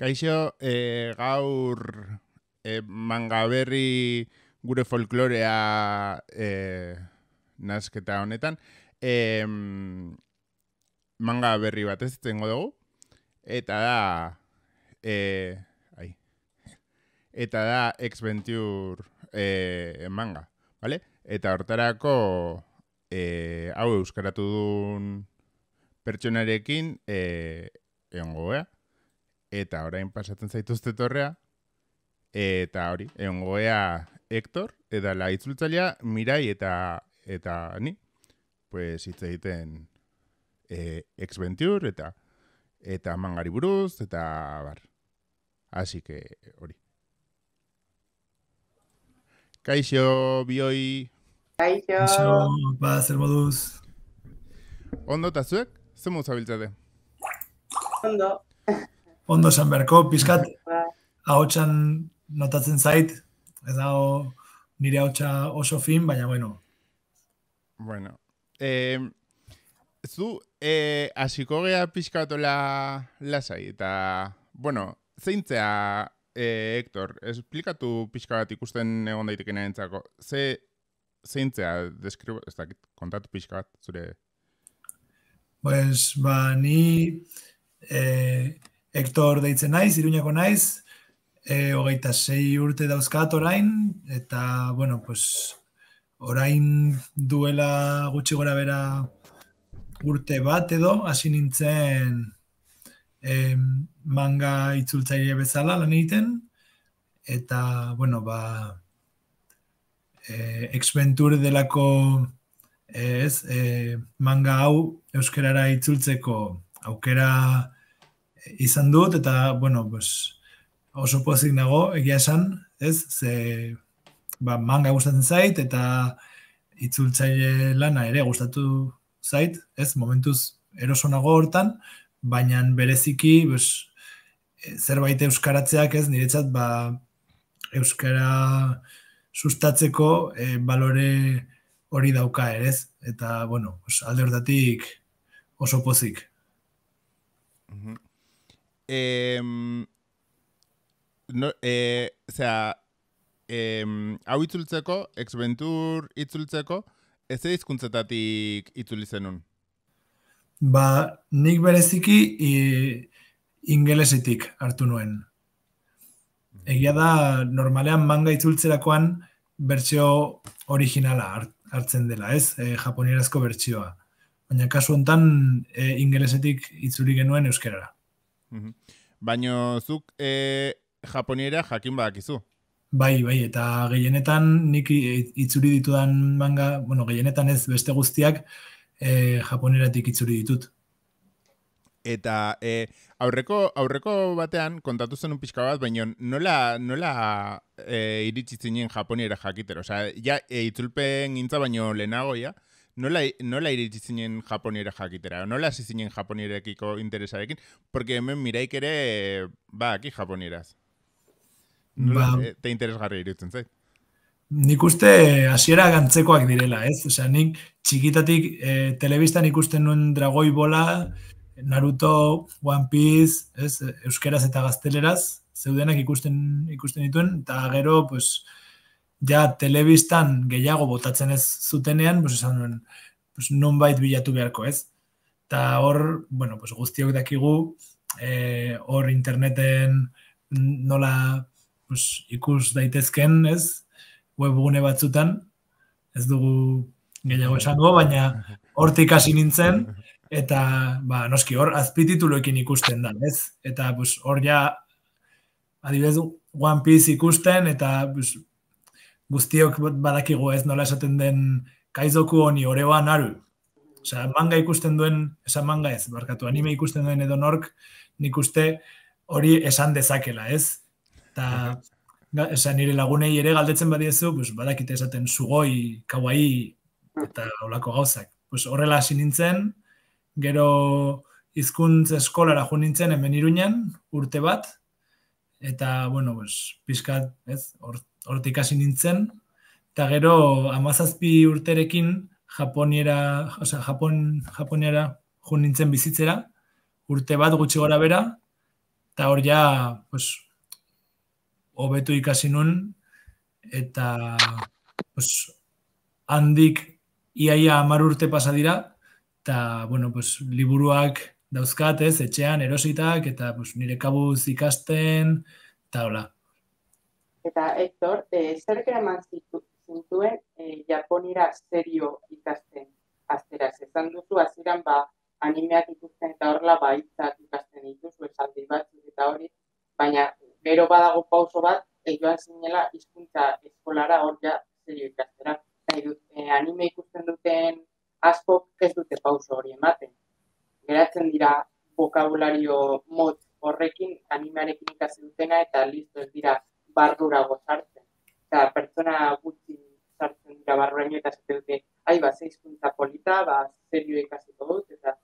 Kaixo, e, gaur e, eh, mangaberri gure folklorea e, eh, nasketa honetan. E, manga berri bat ez zengo dugu. Eta da... E, ai, eta da x e, manga. Vale? Eta hortarako e, hau euskaratu dun pertsonarekin e, eongo, eta orain pasatzen zaituzte torrea, eta hori, egon goea Hector, eta la itzultzalea Mirai eta eta ni, pues hitz egiten e, eta eta mangari buruz, eta bar. Asi que hori. Kaixo, bioi. Kaixo. Kaixo, ba, zer moduz. Ondo, eta zuek? abiltzate? Ondo ondo esan beharko, pizkat, bai, bai. ahotsan notatzen zait, ez dago nire ahotsa oso fin, baina bueno. Bueno, eh, zu, eh, hasiko geha pizkatu la, lasai, eta, bueno, zeintzea, eh, Hector, esplikatu pixka ikusten egon daiteken entzako, ze, zeintzea, deskribo, ez kontatu pixka zure... Pues, ba, ni, eh, Hector deitzen naiz, Iruñako naiz, e, hogeita sei urte dauzkat orain, eta, bueno, pues, orain duela gutxi gora bera urte bat edo, hasi nintzen e, manga itzultzaile bezala lan egiten, eta, bueno, ba, eksbentur delako e, ez, e, manga hau euskerara itzultzeko aukera izan dut eta, bueno, pues, oso pozik nago, egia esan, ez, ze, ba, manga gustatzen zait eta itzultzaile lana ere gustatu zait, ez, momentuz eroso nago hortan, baina bereziki, zerbait euskaratzeak ez, niretzat, ba, euskara sustatzeko e, balore hori dauka ez, eta, bueno, pues, alde hortatik oso pozik. Mm no, e, eh, sea, hau itzultzeko, exventur itzultzeko, ez eizkuntzetatik itzuli zenun? Ba, nik bereziki ingelesetik hartu nuen. Egia da, normalean manga itzultzerakoan bertsio originala hartzen dela, ez? E, Japonierazko bertsioa. Baina kasu hontan e, ingelesetik itzuri genuen euskerara. Mhm. Baino zuk e, japoniera jakin badakizu? Bai, bai, eta gehienetan nik itzuri ditudan manga, bueno, gehienetan ez beste guztiak e, japoneratik itzuri ditut. Eta e, aurreko aurreko batean kontatu zen un pixka bat, baina nola, nola e, japoniera jakitero? Osa, ja, e, itzulpen gintza baino lehenago, ja? nola, nola iritsi zinen japoniera jakitera, nola hasi zinen interesarekin, porque hemen miraik ere, ba, aki japonieraz. Nola, ba. eh, te interesgarri irutzen zait? Nik uste eh, hasiera gantzekoak direla, ez? nik txikitatik eh, telebistan ikusten nuen dragoi bola, Naruto, One Piece, ez? Euskeraz eta gazteleraz, zeudenak ikusten ikusten dituen, eta gero, pues, ja telebistan gehiago botatzen ez zutenean, pues esan duen, pues non bait bilatu beharko ez. Eta hor, bueno, pues guztiok dakigu, eh, hor interneten nola pues, ikus daitezken, ez, webgune batzutan, ez dugu gehiago bai. esango, baina hortik hasi nintzen, eta, ba, noski, hor, azpitituloekin ikusten da, ez? Eta, pues, hor ja, adibidez, One Piece ikusten, eta, pues, guztiok badakigu ez nola esaten den kaizoku honi oreoa naru. Osa, manga ikusten duen, esan manga ez, barkatu, anime ikusten duen edo nork, nik uste hori esan dezakela, ez? Ta, esan nire lagunei ere galdetzen badiezu, pues, badakite esaten sugoi, kawaii, eta olako gauzak. Pues, horrela hasi nintzen, gero hizkuntz eskolara jo nintzen hemen iruñan, urte bat, eta, bueno, pues, pizkat, ez, hort, Horte ikasi nintzen, eta gero amazazpi urterekin Japoniera, oza, Japon, Japoniera jun nintzen bizitzera, urte bat gutxi gora bera, eta hor ja, pues, obetu ikasi nun, eta pues, handik iaia amar urte pasa dira, eta, bueno, pues, liburuak dauzkatez, etxean, erositak, eta pues, nire kabuz ikasten, eta hola, Eta Hector, e, eh, zer eraman zintuen e, eh, Japonira serio ikasten aztera? Zezan duzu, aziran ba, animeak ikusten eta horrela ba, itzak ikasten dituzu, esaldi bat eta hori, baina gero badago pauso bat, egoan eh, zinela izkuntza eskolara hor ja serio ikastera. E, anime ikusten duten asko ez dute pauso hori ematen. Geratzen dira vokabulario mot horrekin, animearekin ikasi dutena eta listo ez dira bardura gozartzen. Eta pertsona gutxi sartzen dira barroaino eta dute, ahi ba, zeizkuntza polita, ba, zerio ikasiko dut, eta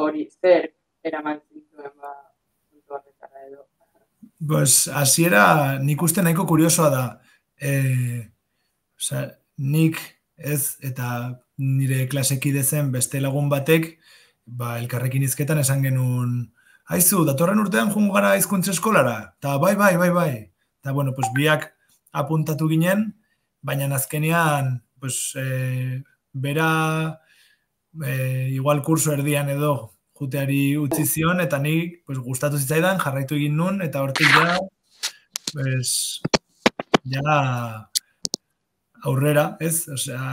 hori zer, eraman zintzuen, ba, zintu horretara edo. Pues, hazi nik uste nahiko kuriosoa da. E, nik ez eta nire klaseki dezen beste lagun batek, ba, elkarrekin izketan esan genuen, haizu, datorren urtean jungo gara izkuntze eskolara, eta bai, bai, bai, bai, Eta, bueno, pues, biak apuntatu ginen, baina azkenean, pues, e, bera e, igual kurso erdian edo juteari utzi zion, eta ni pues, gustatu zitzaidan, jarraitu egin nun, eta hortik ja, pues, ja aurrera, ez? Osea,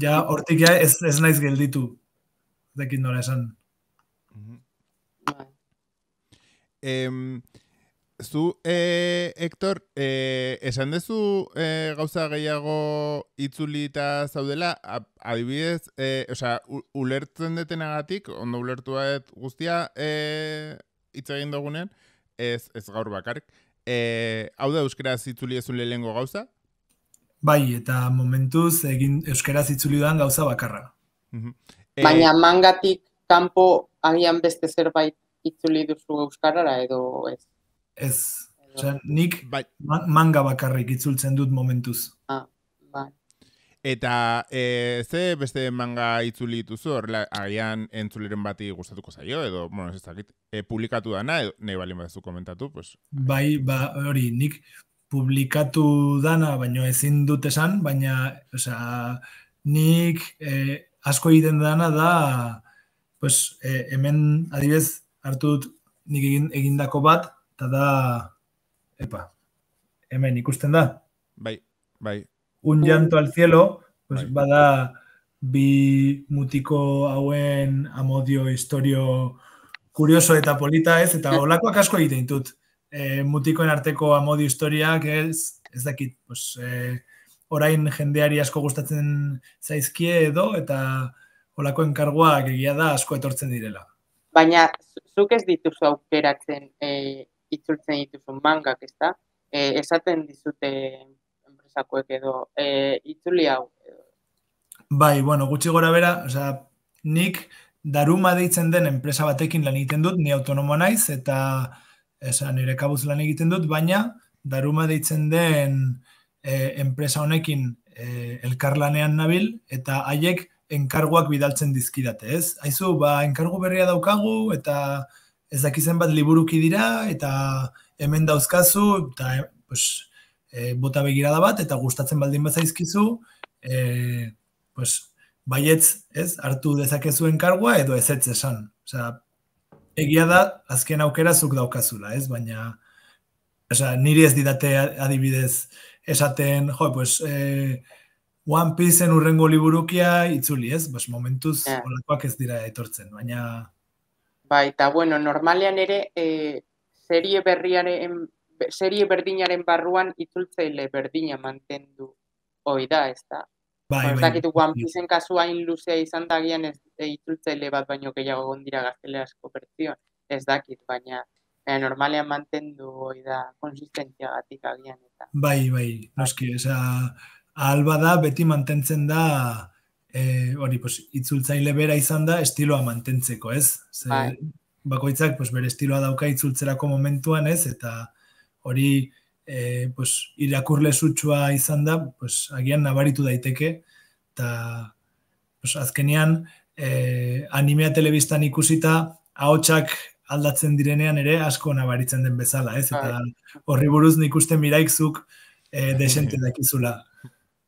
ja hortik ja ez, ez naiz gelditu, dekin nola esan. Mm Em, zu, e, eh, Hector, e, eh, esan dezu e, eh, gauza gehiago itzuli itzulita zaudela, adibidez, e, oza, ulertzen detenagatik, ondo ulertua bat guztia e, itzegin dugunen, ez, ez gaur bakarrik. E, hau da euskera zitzuli ezun lehengo gauza? Bai, eta momentuz egin euskera zitzuli duan gauza bakarra. E, Baina mangatik kanpo agian beste zerbait itzuli duzu euskarara edo ez? Ez. nik bai. manga bakarrik itzultzen dut momentuz. Ah, bai. Eta e, ze beste manga itzuli dituzu horrela agian entzuleren bati gustatuko zaio edo bueno, ez dakit, e, publikatu dana edo nahi balin badzu komentatu, pues. Bai, ba, hori, nik publikatu dana, baino ezin dut esan, baina, osea, nik e, asko egiten dana da, pues, e, hemen, adibidez, hartu dut nik egin, egindako bat, Eta da, epa, hemen ikusten da. Bai, bai. Un llanto al cielo, pues bai. bada bi mutiko hauen amodio historio kurioso eta polita ez, eta olakoak asko egiten ditut. E, mutikoen arteko amodio historiak ez, ez dakit, pues, e, orain jendeari asko gustatzen zaizkie edo, eta olako enkargoak egia da asko etortzen direla. Baina, zuk ez dituzu aukeratzen e, itzultzen dituzun mangak, ezta? Eh, esaten dizute enpresakoek edo eh itzuli hau. Bai, bueno, gutxi gora bera, o nik daruma deitzen den enpresa batekin lan egiten dut, ni autonomo naiz eta esa nire kabuz lan egiten dut, baina daruma deitzen den eh enpresa honekin eh elkarlanean nabil eta haiek enkargoak bidaltzen dizkidate, ez? Aizu, ba, enkargu berria daukagu, eta ez dakizen bat liburuki dira, eta hemen dauzkazu, eta e, pues, e, bota begirada bat, eta gustatzen baldin bezaizkizu, e, eh, pues, baietz, ez, hartu dezakezuen kargua, edo ez ez esan. Osea, egia da, azken aukera zuk daukazula, ez, baina, osea, niri ez didate adibidez esaten, jo, pues, e, One Piece-en urrengo liburukia itzuli, ez? Bas, momentuz, yeah. ez dira etortzen, baina... Bai, eta bueno, normalean ere e, serie berriaren serie berdinaren barruan itzultzaile berdina mantendu hoi da, bai, ez da. Bai, bai. Ezakitu One Piece-en kasua hain luzea izan dagian ez e, itzultzaile bat baino gehiago gondira dira gaztelerako Ez dakit, baina e, normalean mantendu hoi da konsistentzia gatik agian eta. Bai, bai. Noski, esa alba da beti mantentzen da e, hori, pues, itzultzaile bera izan da, estiloa mantentzeko, ez? Ze, bai. Bakoitzak pues, bere estiloa dauka itzultzerako momentuan, ez? Eta hori e, pues, irakurle zutsua izan da, pues, agian nabaritu daiteke, eta pues, azkenian e, eh, animea telebistan ikusita ahotsak aldatzen direnean ere asko nabaritzen den bezala, ez? Eta bai. horri buruz nikusten miraikzuk e, desente dakizula.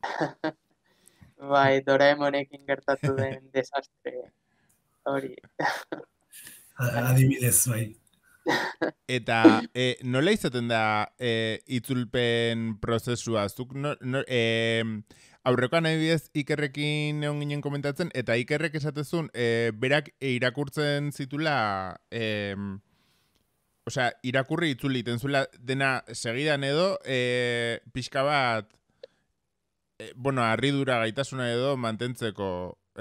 Bai, Doraemonekin gertatu den desastre hori. Adibidez, bai. Eta e, nola izaten da eh, itzulpen prozesua? Zuk no, no, e, aurrekoan adibidez ikerrekin egon ginen komentatzen, eta ikerrek esatezun, e, berak irakurtzen zitula, e, osea, irakurri itzuliten zula dena segidan edo, e, pixka bat, Eh, bueno, arridura gaitasuna edo mantentzeko,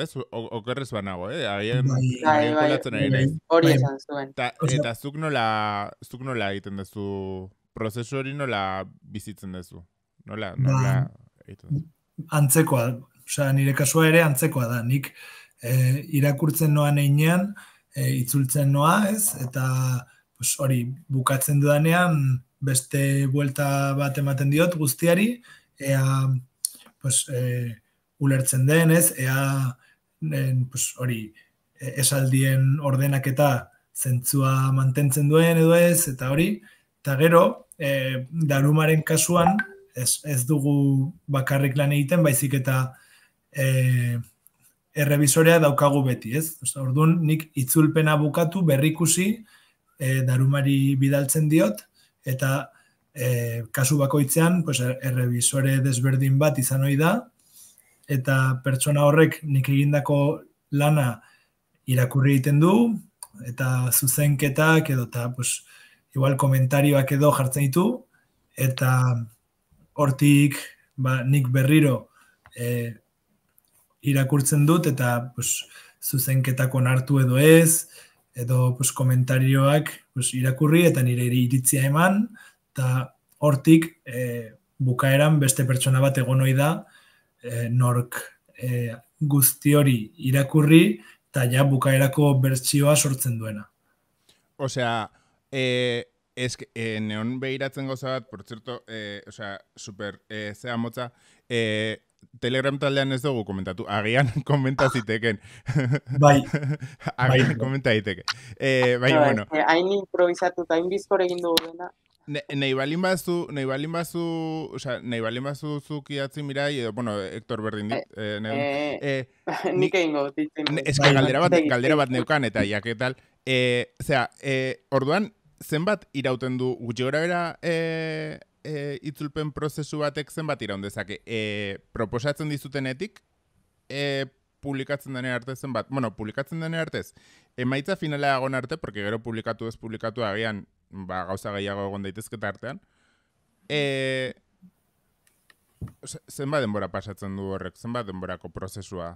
ez, okerrez banago, eh? Agien, bai, bai, bai, bai, bai, hori esan zuen. eta zuk nola, zuk nola egiten duzu, prozesu hori nola bizitzen duzu? Nola, ba, Antzekoa, nire kasua ere antzekoa da, nik eh, irakurtzen noan einean, eh, itzultzen noa, ez, eta hori, bukatzen dudanean, beste buelta bat ematen diot guztiari, ea, pues, e, ulertzen den, ez? Ea, eh, pues, hori, e, esaldien ordenak eta zentzua mantentzen duen edo ez, eta hori, eta gero, e, darumaren kasuan, ez, ez dugu bakarrik lan egiten, baizik eta e, daukagu beti, ez? Osta, orduan, nik itzulpena bukatu, berrikusi, e, darumari bidaltzen diot, eta e, kasu bakoitzean, pues, er, errebizore desberdin bat izan hori da, eta pertsona horrek nik egindako lana irakurri egiten du, eta zuzenketak edo, eta, pues, igual komentarioak edo jartzen ditu, eta hortik ba, nik berriro e, irakurtzen dut, eta pues, zuzenketak onartu edo ez, edo pues, komentarioak pues, irakurri eta nire iritzia eman, Eta hortik, e, bukaeran beste pertsona bat egon ohi da, e, nork e, guzti hori irakurri, eta ja bukaerako bertsioa sortzen duena. Osea, e, ez, e, neon behiratzen goza bat, por zerto, e, osea, super, e, zea motza, e, Telegram taldean ez dugu komentatu, agian komenta ziteken. Bai. agian bai. komenta ziteken. E, bai, bai, bueno. Eh, hain improvisatu eta hain bizkor egin dugu dena. Ne, nahi balin bazu, nahi balin bazu, oza, zuk iatzi mirai, edo, bueno, Hector berdin dit, e, eh, eh, eh, eh nik egingo, ez galdera bat, galdera bat neukan, eta jaketal, e, eh, zera, e, orduan, zenbat irauten du gora bera e, itzulpen prozesu batek zenbat iraun dezake? E, proposatzen dizutenetik e, publikatzen dene arte zenbat? Bueno, publikatzen dene artez, emaitza finala egon arte, porque gero publikatu ez publikatu agian ba, gauza gehiago egon daitezke tartean. E, zenba denbora pasatzen du horrek, zenba denborako prozesua?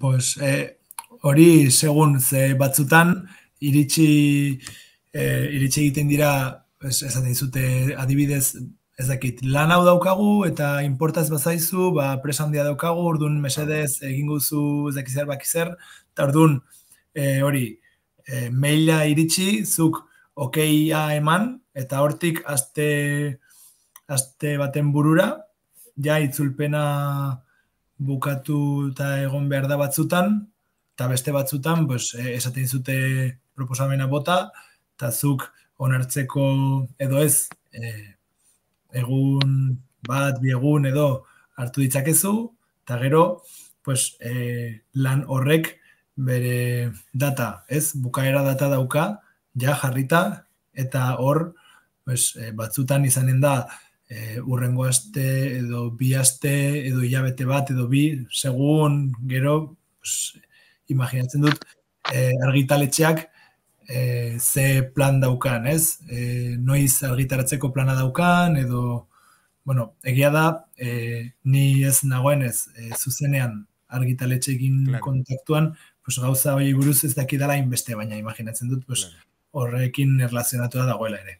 Pues, e, hori segun ze batzutan iritsi, e, iritsi egiten dira ez, ez zute, adibidez ez dakit, lan hau daukagu eta importaz bazaizu, ba, presa handia daukagu, orduan mesedez egingo zu ez zer bakizer, eta orduan e, eh, hori, e, maila iritsi, zuk okeia eman, eta hortik aste, aste baten burura, ja itzulpena bukatu eta egon behar da batzutan, eta beste batzutan, pues, e, esaten zute proposamena bota, eta zuk onartzeko edo ez, e, egun bat, biegun edo hartu ditzakezu, eta gero, pues, e, lan horrek bere data, ez, bukaera data dauka, ja jarrita eta hor pues, eh, batzutan izanen da e, eh, urrengo aste edo bi aste edo hilabete bat edo bi segun gero pues, imaginatzen dut e, argitaletxeak ze plan daukan, ez? noiz argitaratzeko plana daukan edo bueno, egia da ni ez nagoen ez zuzenean argitaletxe egin kontaktuan pues, gauza hori buruz ez dakidala inbeste, baina imaginatzen dut pues, horrekin erlazionatua dagoela ere.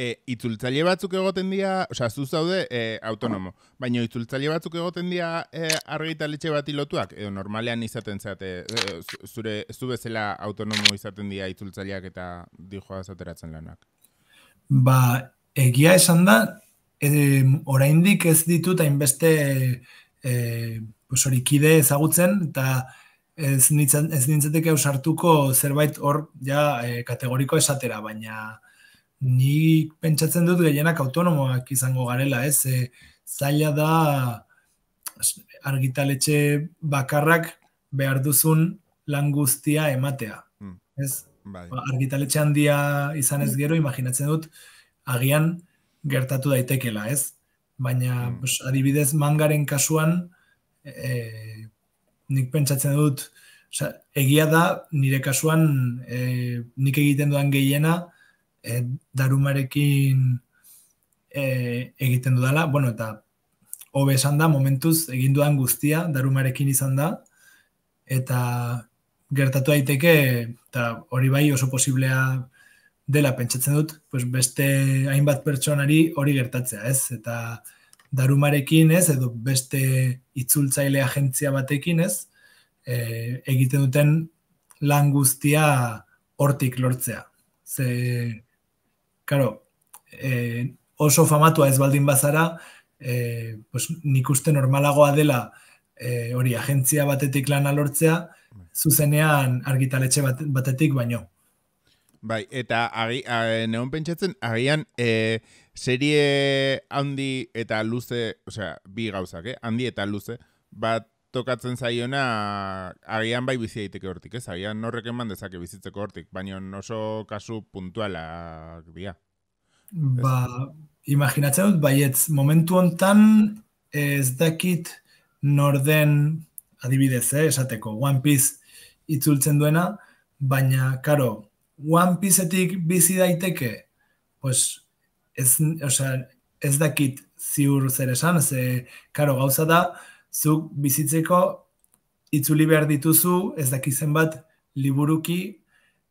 E, itzultzaile batzuk egoten dira, oza, zu zaude e, autonomo, baina itzultzaile batzuk egoten dira e, argitaletxe bat ilotuak, edo normalean izaten zate, e, zure, zu bezala autonomo izaten dira itzultzaileak eta dihoa zateratzen lanak. Ba, egia esan da, e, oraindik ez ditut hainbeste e, pues, orikide ezagutzen, eta ez, nintzen, ez nintzateke usartuko zerbait hor ja e, kategoriko esatera, baina ni pentsatzen dut gehienak autonomoak izango garela, ez? Eh, zaila da argitaletxe bakarrak behar duzun lan guztia ematea, hmm. ez? Bai. Ba, argitaletxe handia izan ez gero, imaginatzen dut, agian gertatu daitekela, ez? Baina, mm. adibidez, mangaren kasuan, e, nik pentsatzen dut, oza, egia da, nire kasuan, e, nik egiten duan gehiena, e, darumarekin e, egiten dudala, bueno, eta hobe esan da, momentuz, egin dudan guztia, darumarekin izan da, eta gertatu daiteke, eta hori bai oso posiblea dela pentsatzen dut, pues beste hainbat pertsonari hori gertatzea, ez? Eta, darumarekin ez, edo beste itzultzaile agentzia batekin ez, e, egiten duten lan guztia hortik lortzea. Ze, karo, e, oso famatua ez baldin bazara, e, pues, nik uste normalagoa dela e, hori agentzia batetik lana lortzea, zuzenean argitaletxe batetik baino. Bai, eta agi, a, pentsatzen, agian, e, serie handi eta luze, osea, bi gauzak, eh? handi eta luze, bat tokatzen zaiona agian bai bizi daiteke hortik, ez? Agian norrek eman dezake bizitzeko hortik, baina oso kasu puntualak dira. Ba, imaginatzen dut, bai, ez, momentu hontan ez dakit norden adibidez, eh, esateko, One Piece itzultzen duena, baina, karo, One Piece-etik bizi daiteke, pues, ez, ez dakit ziur zer esan, ze, karo, gauza da, zuk bizitzeko itzuli behar dituzu, ez dakizen bat liburuki,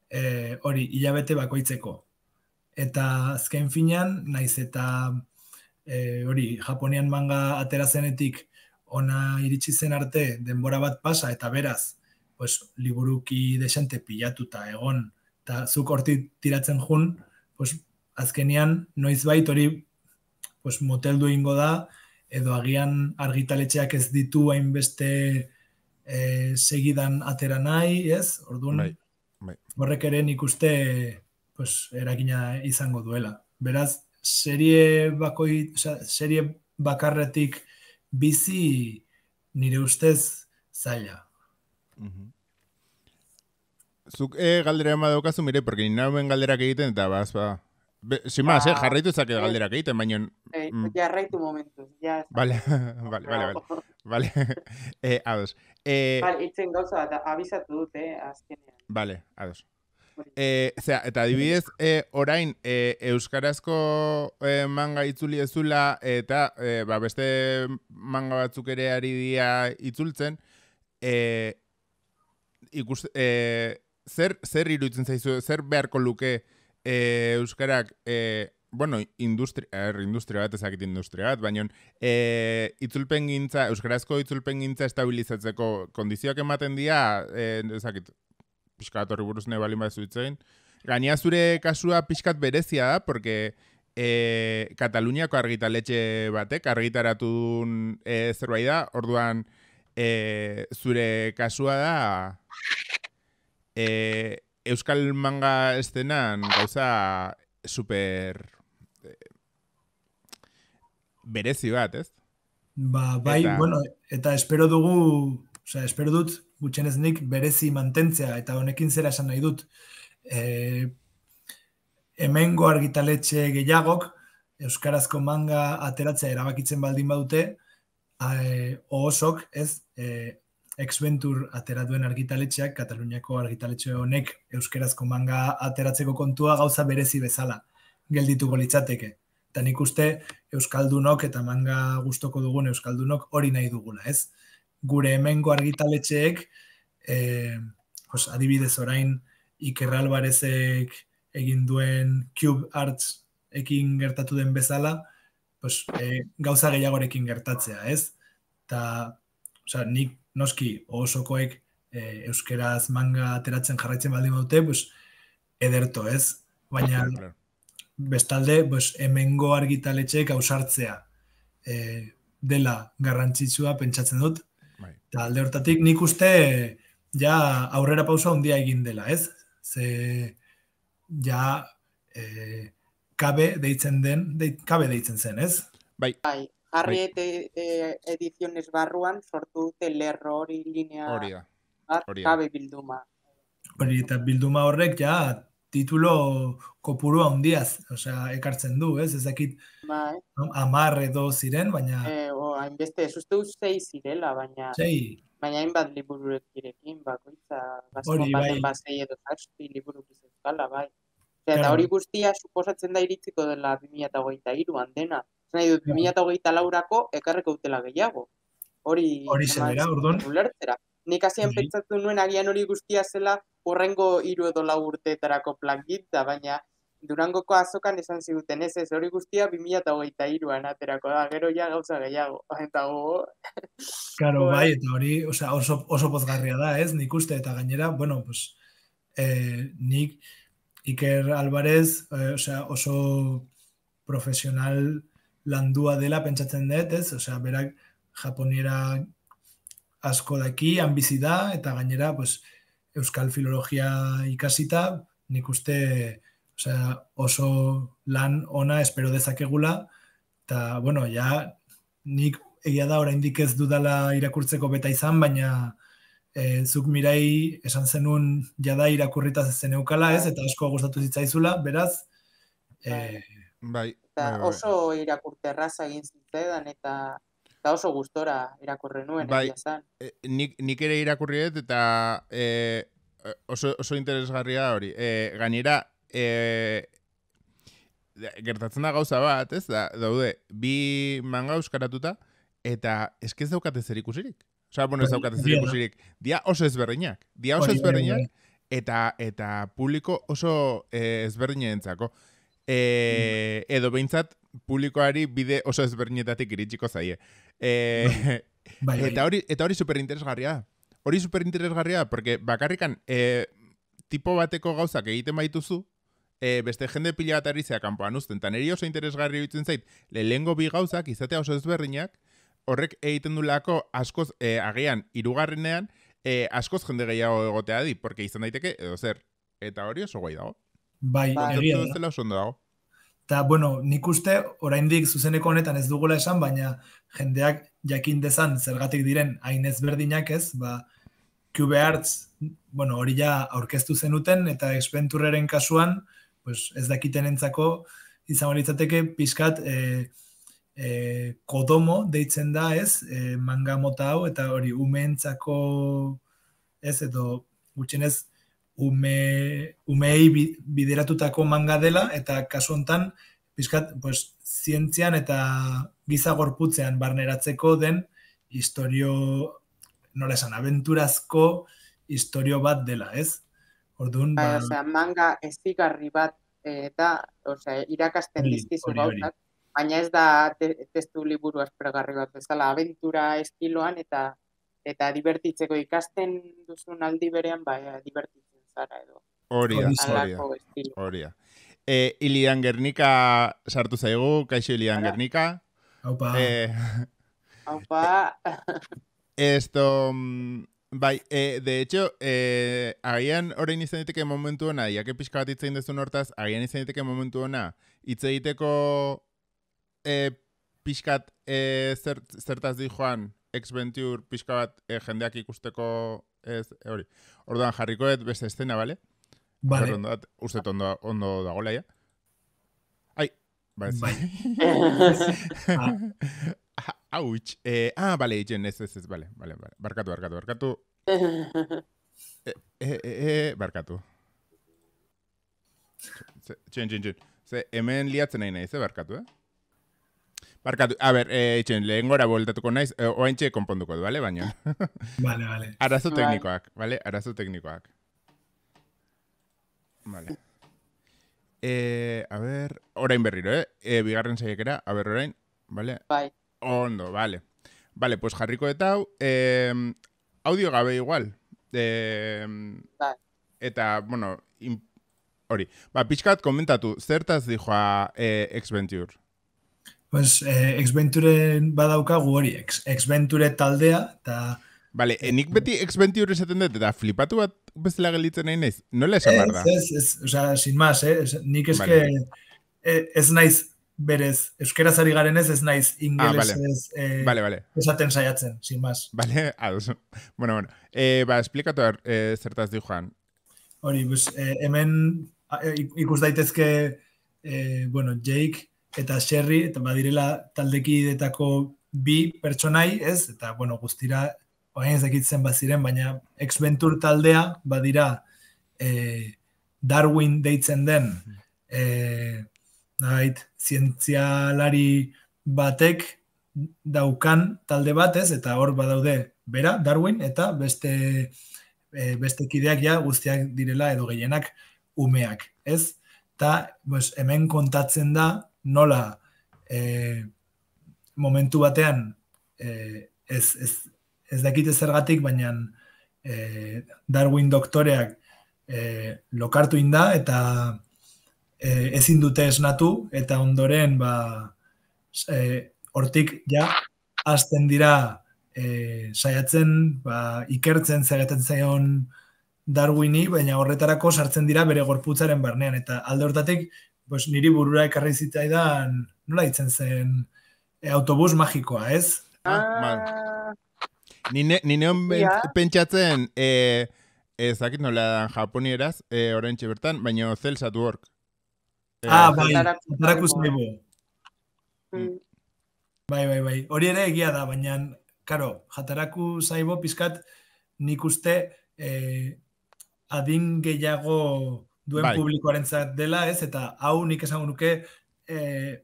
e, hori, hilabete bakoitzeko. Eta azken finan, naiz eta, e, hori, japonian manga aterazenetik, ona iritsi zen arte, denbora bat pasa, eta beraz, pues, liburuki desente pilatuta egon, eta zuk horti tiratzen jun, pues, azkenean noiz hori pues, motel duingo da edo agian argitaletxeak ez ditu hainbeste e, segidan atera nahi, ez? Orduan, bai, bai. horrek ere nik uste pues, erakina izango duela. Beraz, serie, bakoi, oza, serie bakarretik bizi nire ustez zaila. Mm -hmm. Zuk e, galdera ema daukazu, mire, porque nina galderak egiten, eta bazpa, ba, Be, sin más, ah, eh, jarraitu zake eh, galderak egiten, baina... Eh, mm. Jarraitu momentu, Vale, vale, vale, vale, vale. vale. eh, ados. Eh, vale, itzen gauza, da, abizatu dut, eh, azkenean. Vale, ados. Eh, zera, eta dibidez, eh, orain, eh, euskarazko eh, manga itzuli ezula, eta eh, ba, beste manga batzuk ere ari dia itzultzen, eh, ikus, eh, zer, zer iruditzen zaizu, zer beharko luke, Eh, euskarak, e, bueno, industria, er, industria bat, ezakit industria bat, baina e, eh, itzulpen gintza, euskarazko itzulpen estabilizatzeko kondizioak ematen dira, e, ezakit, pixkat horri buruz nahi balin Gania zure kasua pixkat berezia da, porque e, Kataluniako argitaletxe batek argitaratu e, zerbait da, orduan e, zure kasua da e, euskal manga estenan gauza super berezio eh, berezi bat, ez? Ba, bai, bueno, eta espero dugu, o sea, espero dut gutxenez nik berezi mantentzea eta honekin zera esan nahi dut. Eh, hemengo argitaletxe gehiagok euskarazko manga ateratzea erabakitzen baldin badute, eh, osok, ez, eh, exventur atera duen argitaletxeak, Kataluniako argitaletxe honek euskerazko manga ateratzeko kontua gauza berezi bezala geldituko litzateke. Eta nik uste Euskaldunok eta manga gustoko dugun Euskaldunok hori nahi dugula, ez? Gure hemengo argitaletxeek, e, os, adibidez orain, Iker Albarezek egin duen Cube Arts ekin gertatu den bezala, pues, e, gauza gehiagorekin gertatzea, ez? Ta, nik noski osokoek e, eh, euskeraz manga ateratzen jarraitzen baldin dute, pues, ederto ez, baina bestalde, pues, hemengo argitaletxeek ausartzea e, dela garrantzitsua pentsatzen dut. Bai. Ta alde hortatik nik uste ja aurrera pausa handia egin dela, ez? Ze ja eh kabe deitzen den, de, kabe deitzen zen, ez? Bai. bai jarri bai. eta e, barruan sortu dute lerro hori linea kabe bilduma. Hori eta bilduma horrek ja titulo kopuru handiaz, osea, ekartzen du, ez? ezakit dakit bai. ziren, baina... Eh, o, hainbeste, ez uste duz zei zirela, baina... Baina hainbat libururek direkin, bakoitza, hori, bai. bazei edo zazpi liburu bizitzala, bai. Eta hori guztia suposatzen da iritziko dela 2008 iruan dena nahi dut, 2008 laurako ekarreko utela gehiago. Hori, hori zen dira, Nik azien pentsatu nuen agian hori guztia zela horrengo iru edo lau urteetarako plan baina Durangoko azokan esan ziguten ez ez, hori guztia 2008an aterako da, gero ja gauza gehiago, eta Claro, bai, eta hori oso, oso pozgarria da, ez, nik uste, eta gainera, bueno, pues, eh, nik Iker Alvarez, eh, o sea, oso profesional, landua dela pentsatzen dut, ez? Osea, berak japoniera asko daki, hanbizi da, eta gainera, pues, euskal filologia ikasita, nik uste osea, oso lan ona espero dezakegula, eta, bueno, ja, nik egia da oraindik ez dudala irakurtzeko beta izan, baina e, zuk mirai esan zenun jada irakurritaz zeneukala, ez? Eta asko gustatu zitzaizula, beraz, e, Bai, eta bai, bai. oso irakurterraza egin zitzaidan eta eta oso gustora irakurri nuen bai, e, nik, nik ere irakurriet eta e, oso, oso interesgarria hori e, gainera e, gertatzen da gauza bat, ez da, daude, bi manga euskaratuta, eta eskiz daukatez daukate zer ikusirik. Osa, bueno, ez bai, daukate zer ikusirik. Dia oso ezberdinak. Dia oso ezberdinak, eta, eta publiko oso e, ezberdinen entzako. E, edo behintzat, publikoari bide oso ezberdinetatik iritsiko zaie. E, bai, eta, hori, eta hori superinteresgarria. Hori superinteresgarria, porque bakarrikan e, tipo bateko gauzak egiten baituzu, e, beste jende pila bat ari zeak kanpoan uzten, eta oso interesgarri bitzen zait, lehengo bi gauzak, izatea oso ezberdinak, horrek egiten du askoz, e, agian, irugarrenean, e, askoz jende gehiago egotea di, porque izan daiteke, edo zer, eta hori oso guai dago. Bai, ba, egia da. dago. Ta, bueno, nik uste, orain zuzeneko honetan ez dugula esan, baina jendeak jakin dezan zergatik diren hain ezberdinak ez, ba, QB Arts, bueno, hori ja aurkeztu zenuten, eta espenturreren kasuan, pues, ez dakiten entzako, izan hori pixkat, e, e, kodomo deitzen da ez, e, manga mota hau, eta hori, umentzako ez, edo, gutxenez, ume, umei bideratutako manga dela, eta kasu hontan, pizkat, pues, zientzian eta giza gorputzean barneratzeko den historio, nola esan, aventurazko historio bat dela, ez? Orduan, bai, ba... Osea, manga ezigarri bat eta, eh, osea, irakasten dizkizu gauzak, baina ez da testu liburu aspergarri bat bezala, aventura estiloan eta eta divertitzeko ikasten duzun aldi berean, ba, zara edo. Hori da, e, Gernika sartu zaigu, kaixo Ilian Hala. Gernika. Haupa. E, Haupa. esto, mm, bai, e, de hecho, e, agian orain izan diteke momentu ona, jake pixka bat itzein dezun hortaz, agian izan diteke momentu ona, hitz egiteko e, pixkat e, zert, zertaz di joan, ex-venture pixka bat e, jendeak ikusteko Ez, hori. Orduan jarriko et beste estena, vale? Vale. Ondo, uste ondo ondo dago laia. Ai. Ba, bai. Ba. ah. Auch. Eh, ah, vale, jen, ez, ez, ez, vale, vale, vale. Barkatu, barkatu, barkatu. Eh, eh, eh, eh barkatu. Txin, txin, txin. Se hemen liatzen nahi naiz, eh, barkatu, eh? Barkatu, a ver, eh, itxen, lehen gora bueltatuko naiz, eh, oaintxe konponduko du, vale, baina? Vale, vale. Arazo bai. teknikoak, vale, arazo teknikoak. Vale. Eh, a ver, orain berriro, eh? eh bigarren saiekera, a ver, orain, vale? Bai. Ondo, vale. Vale, pues jarriko eta hau, eh, audio gabe igual. Eh, Eta, bueno, hori. Ba, pixkat, komentatu, zertaz dijoa eh, X-Venture? Pues, eh, x badaukagu hori, x taldea, eta... Vale, eh, nik beti x esaten dut, eta flipatu bat bezala gelditzen nahi naiz, nola esan behar da? Ez, sin más, eh? nik eske, eh, ez naiz berez, euskera zari garen ez, ez naiz ingeles ah, eh, vale, vale. esaten saiatzen, sin más. Vale, Bueno, bueno. Eh, ba, esplikatu er, eh, zertaz di joan. Hori, pues, eh, hemen eh, ikus daitezke, eh, bueno, Jake, eta Sherry eta badirela taldekidetako bi pertsonai, ez? Eta bueno, guztira orain ez dakitzen baziren, baina Xbentur taldea badira e, Darwin deitzen den e, zientzialari batek daukan talde bat, ez? Eta hor badaude bera, Darwin, eta beste e, beste kideak ja guztiak direla edo gehienak umeak, ez? Eta, pues, hemen kontatzen da, nola e, momentu batean e, ez, ez, ez dakite zergatik, baina e, Darwin doktoreak e, lokartu inda eta e, ezin dute esnatu eta ondoren ba, e, hortik ja hasten dira e, saiatzen, ba, ikertzen zeretzen zaion Darwini, baina horretarako sartzen dira bere gorputzaren barnean eta alde hortatik pues, niri burura ekarri zitaidan, nola ditzen zen, eh, autobus magikoa, ez? Ah, Ni ne, pentsatzen, eh ez dakit nola japonieraz, eh, orain bertan, baina zelsa duork. Eh, ah, bai, zarak mm. mm. Bai, bai, bai. Hori ere egia da, baina, karo, jataraku zaibo pizkat nik uste adin gehiago duen bai. publikoaren dela, ez? Eta hau nik esan nuke e,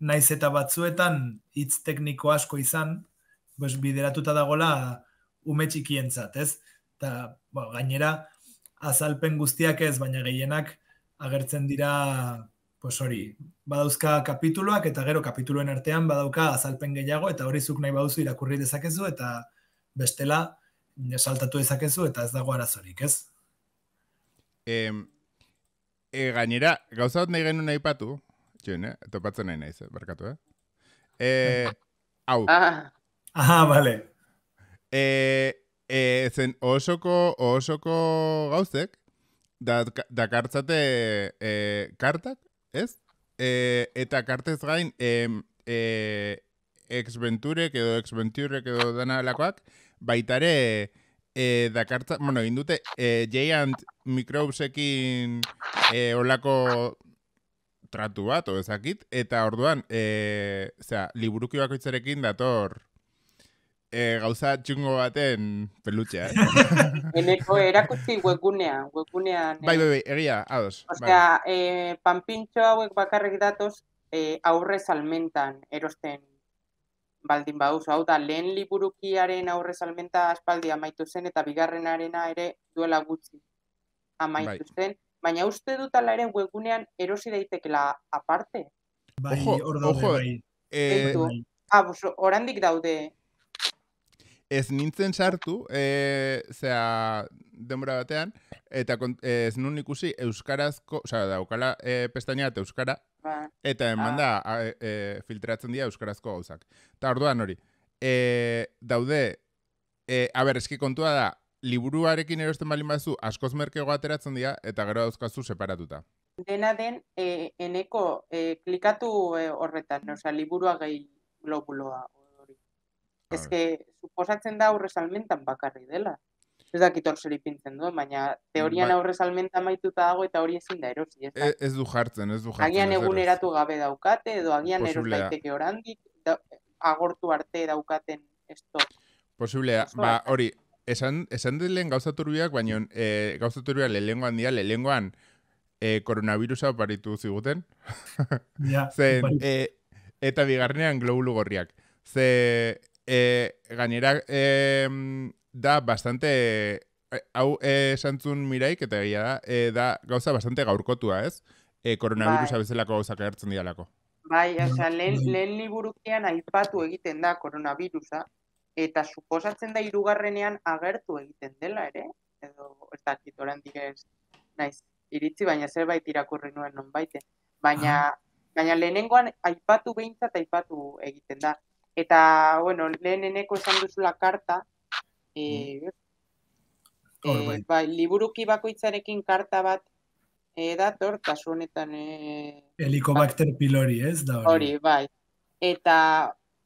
naiz eta batzuetan hitz tekniko asko izan, bez, bideratuta dagola ume txikien ez? Eta, bo, ba, gainera, azalpen guztiak ez, baina gehienak agertzen dira, pues hori, badauzka kapituloak eta gero kapituloen artean badauka azalpen gehiago eta hori zuk nahi baduzu irakurri dezakezu eta bestela saltatu dezakezu eta ez dago arazorik, ez? Eh, E, gainera, gauza nahi genu nahi patu, txun, eh? topatzen nahi naiz, eh, barkatu, eh? E, Ah. Aha, bale. E, e, osoko, osoko gauzek, dakartzate da e, kartak, ez? E, eta kartez gain, e, e, edo exventurek edo dana lakoak, baitare... E, eh, dakartza, bueno, egin dute, eh, Giant eh, olako tratu bat, ozakit, eta orduan, eh, oza, liburuki bakoitzarekin dator eh, gauza txungo baten pelutxea. Eh? Eneko huekunean, Bai, bai, bai, egia, haoz. bai. Eh, panpintxo hauek bakarrik datoz, eh, aurrez almentan erosten baldin Hau da, lehen liburukiaren aurrez almenta aspaldi amaitu zen, eta bigarrenarena ere duela gutxi amaitu bai. zen. Baina uste dut ala ere webgunean erosi daitekela aparte. Bai, ojo, ojo, bai. Eh, bai. Ah, orandik daude. Ez nintzen sartu, e, eh, zea, denbora batean, eta eh, ez nun ikusi euskarazko, osea, daukala e, eta euskara, Eta eman ah. da, e, e, filtratzen dira euskarazko gauzak. Ta orduan hori, e, daude, e, aber, eski kontua da, liburuarekin erosten balin mazu askoz merkego ateratzen dira, eta gero dauzkazu separatuta. Dena den, e, eneko, e, klikatu e, horretan, oza, liburua gehi globuloa. Ez que, suposatzen da, urre salmentan bakarri dela ez dakit hor pintzen duen, baina teorian ba... aurrez almenta maituta dago eta hori ezin da erosi. Ez, da? E, du jartzen, ez du Agian egun gabe daukate, edo agian Posiblea. orandik, agortu arte daukaten esto. Posiblea, ba, hori, esan, esan den lehen gauza turbiak, baina e, gauza turbiak lehenengoan dira, lehenengoan e, koronavirusa oparitu ziguten. ja, Zen, e, eta bigarnean globulu gorriak. Ze, e, gainera, e, da bastante eh, hau eh, esantzun miraik eta gila da, eh, da gauza bastante gaurkotua, ez? E, koronavirusa bai. bezalako gauzak agertzen dialako. Bai, oza, lehen, lehen aipatu egiten da koronavirusa, eta suposatzen da hirugarrenean agertu egiten dela ere, edo ez da titoran direz, naiz, iritzi, baina zerbait irakurri nuen non Baina, ah. lehenengoan aipatu behintzat aipatu egiten da. Eta, bueno, leheneneko esan duzula karta, E, bai, liburuki bakoitzarekin karta bat e, dator, kasu honetan... E, Helicobacter pylori, ez? Da hori. bai. Eta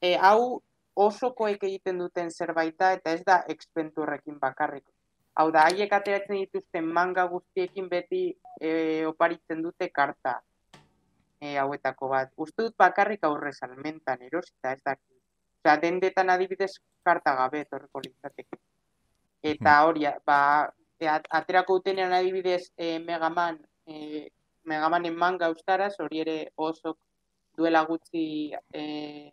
e, hau osokoek egiten duten zerbaita, eta ez da ekspenturrekin bakarrik. Hau da, haiek ateratzen dituzten manga guztiekin beti e, oparitzen dute karta e, hauetako bat. Uste dut bakarrik aurrez erosita, ez dakit dendetan adibidez karta gabe etorriko litzateke. Eta hmm. hori, ba, e, aterako utenean adibidez e, Megaman, e, Megamanen manga ustaraz, hori ere oso duela gutxi e,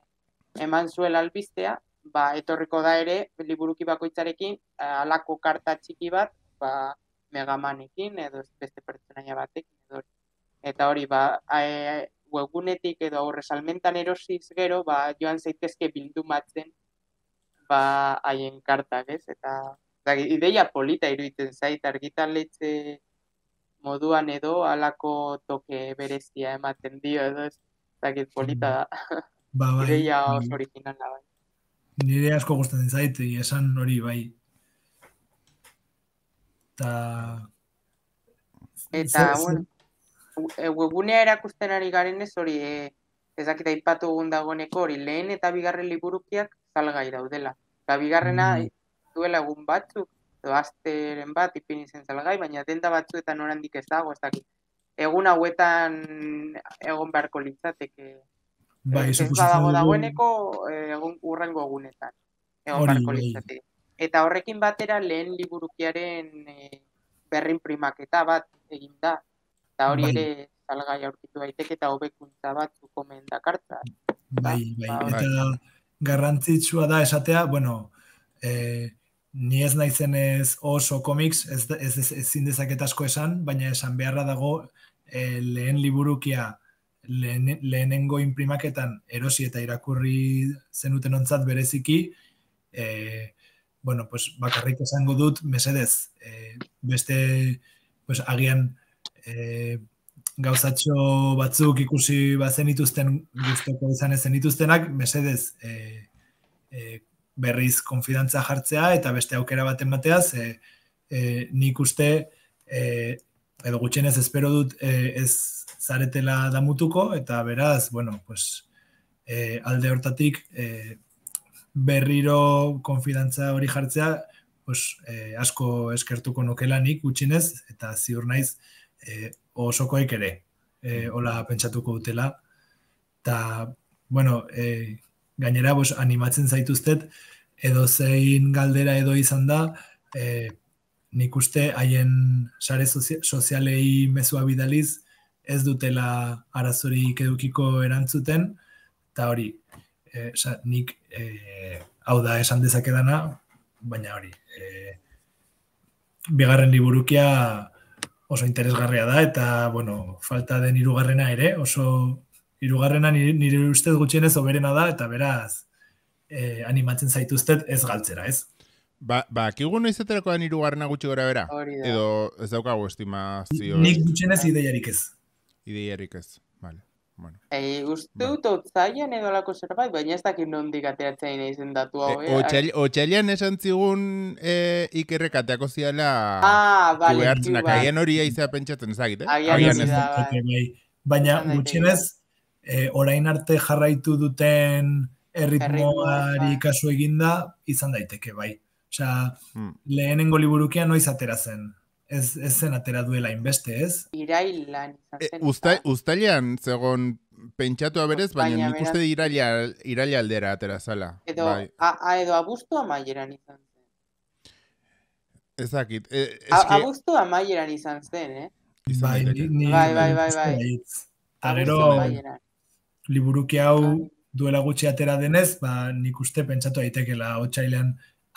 eman zuela albistea, ba, etorriko da ere, liburuki bakoitzarekin, alako karta txiki bat, ba, Megamanekin, edo beste pertsonaia batekin, eta hori, ba, e, webgunetik edo almentan erosiz gero, ba, joan zaitezke matzen ba, haien kartak, ez? Eta, eta ideia polita iruditzen zait, argitan leitze moduan edo alako toke berezia ematen dio, edo ez? polita mm. da. Ba, bai, ideia mm. oso bai. originala, bai. Nire asko gustatzen zait, esan hori, bai. Ta... Eta, bueno, webunea erakusten ari garen eh, ez hori e, ezakita ipatu egun dagoeneko hori lehen eta bigarren liburukiak salgai daudela. Eta bigarrena mm. duela egun batzuk, azteren bat ipini zen salgai, baina denda batzuetan orandik ez dago, ez Egun hauetan egon beharko litzateke. Bai, ez badago dagoeneko eh, egun urrengo egunetan. Egon beharko litzateke. Eta horrekin batera lehen liburukiaren e, berrin primaketa bat egin da eta hori bai. ere salgai aurkitu daiteke eta hobekuntza bat komen dakartza. Bai, bai, ba, eta bai. garrantzitsua da esatea, bueno, e, ni ez naizenez oso komiks, ez, ez, ez, ez asko esan, baina esan beharra dago eh, lehen liburukia lehenengo inprimaketan erosi eta irakurri zenuten ontzat bereziki, e, bueno, pues, bakarrik esango dut, mesedez, e, beste, pues, agian, Eh, gauzatxo batzuk ikusi bazen ituzten guztoko izan ezen ituztenak, mesedez e, e, berriz konfidantza jartzea eta beste aukera baten bateaz, e, e, nik uste edo gutxenez espero dut ez zaretela damutuko eta beraz, bueno, pues, e, alde hortatik e, berriro konfidantza hori jartzea pues, eh, asko eskertuko nukela nik gutxinez eta ziur naiz e, osokoek ere e, hola pentsatuko dutela. Ta, bueno, e, gainera, bos, animatzen zaituztet, edo zein galdera edo izan da, e, nik uste haien sare sozialei mezua bidaliz, ez dutela arazorik edukiko erantzuten, eta hori, e, sa, nik e, hau da esan dezakedana, baina hori, e, bigarren liburukia oso interesgarria da eta bueno, falta den hirugarrena ere, oso hirugarrena nire uste gutxienez oberena da eta beraz eh, animatzen zaituztet ez galtzera, ez? Ba, ba, kigu noiz da gutxi gora bera? Edo ez daukagu estimazio... Nik gutxenez bai. ideiarik ez. Ideiarik ez, vale. Bueno. Ei, eh, uste bai. dut otzaian edo lako zerbait, baina ez dakit nondik ateratzen izen datu hau. Eh? Eh, otxail, otxailan esan zigun e, ikerrek ziala ah, vale, kubehartzen, agian hori aizea pentsatzen ezagit, eh? Agian, ez Bai. Bai. Baina, gutxinez, e, orain arte jarraitu duten erritmoari bai. kasu eginda, izan daiteke, bai. Osa, hmm. lehenengo liburukia noiz aterazen ez, ez zen atera duela inbeste, ez? Irailan. E, usta, ustailan, segon, pentsatu aberez, baina nik uste iraila, aldera atera zala. Edo, bai. a, a, edo abuztu amaieran izan zen. Ezakit. E, eske... abuztu amaieran izan zen, eh? bai, bai, bai, bai, bai. Agero, liburuki hau duela gutxi atera denez, ba, nik uste pentsatu aitekela, otxailan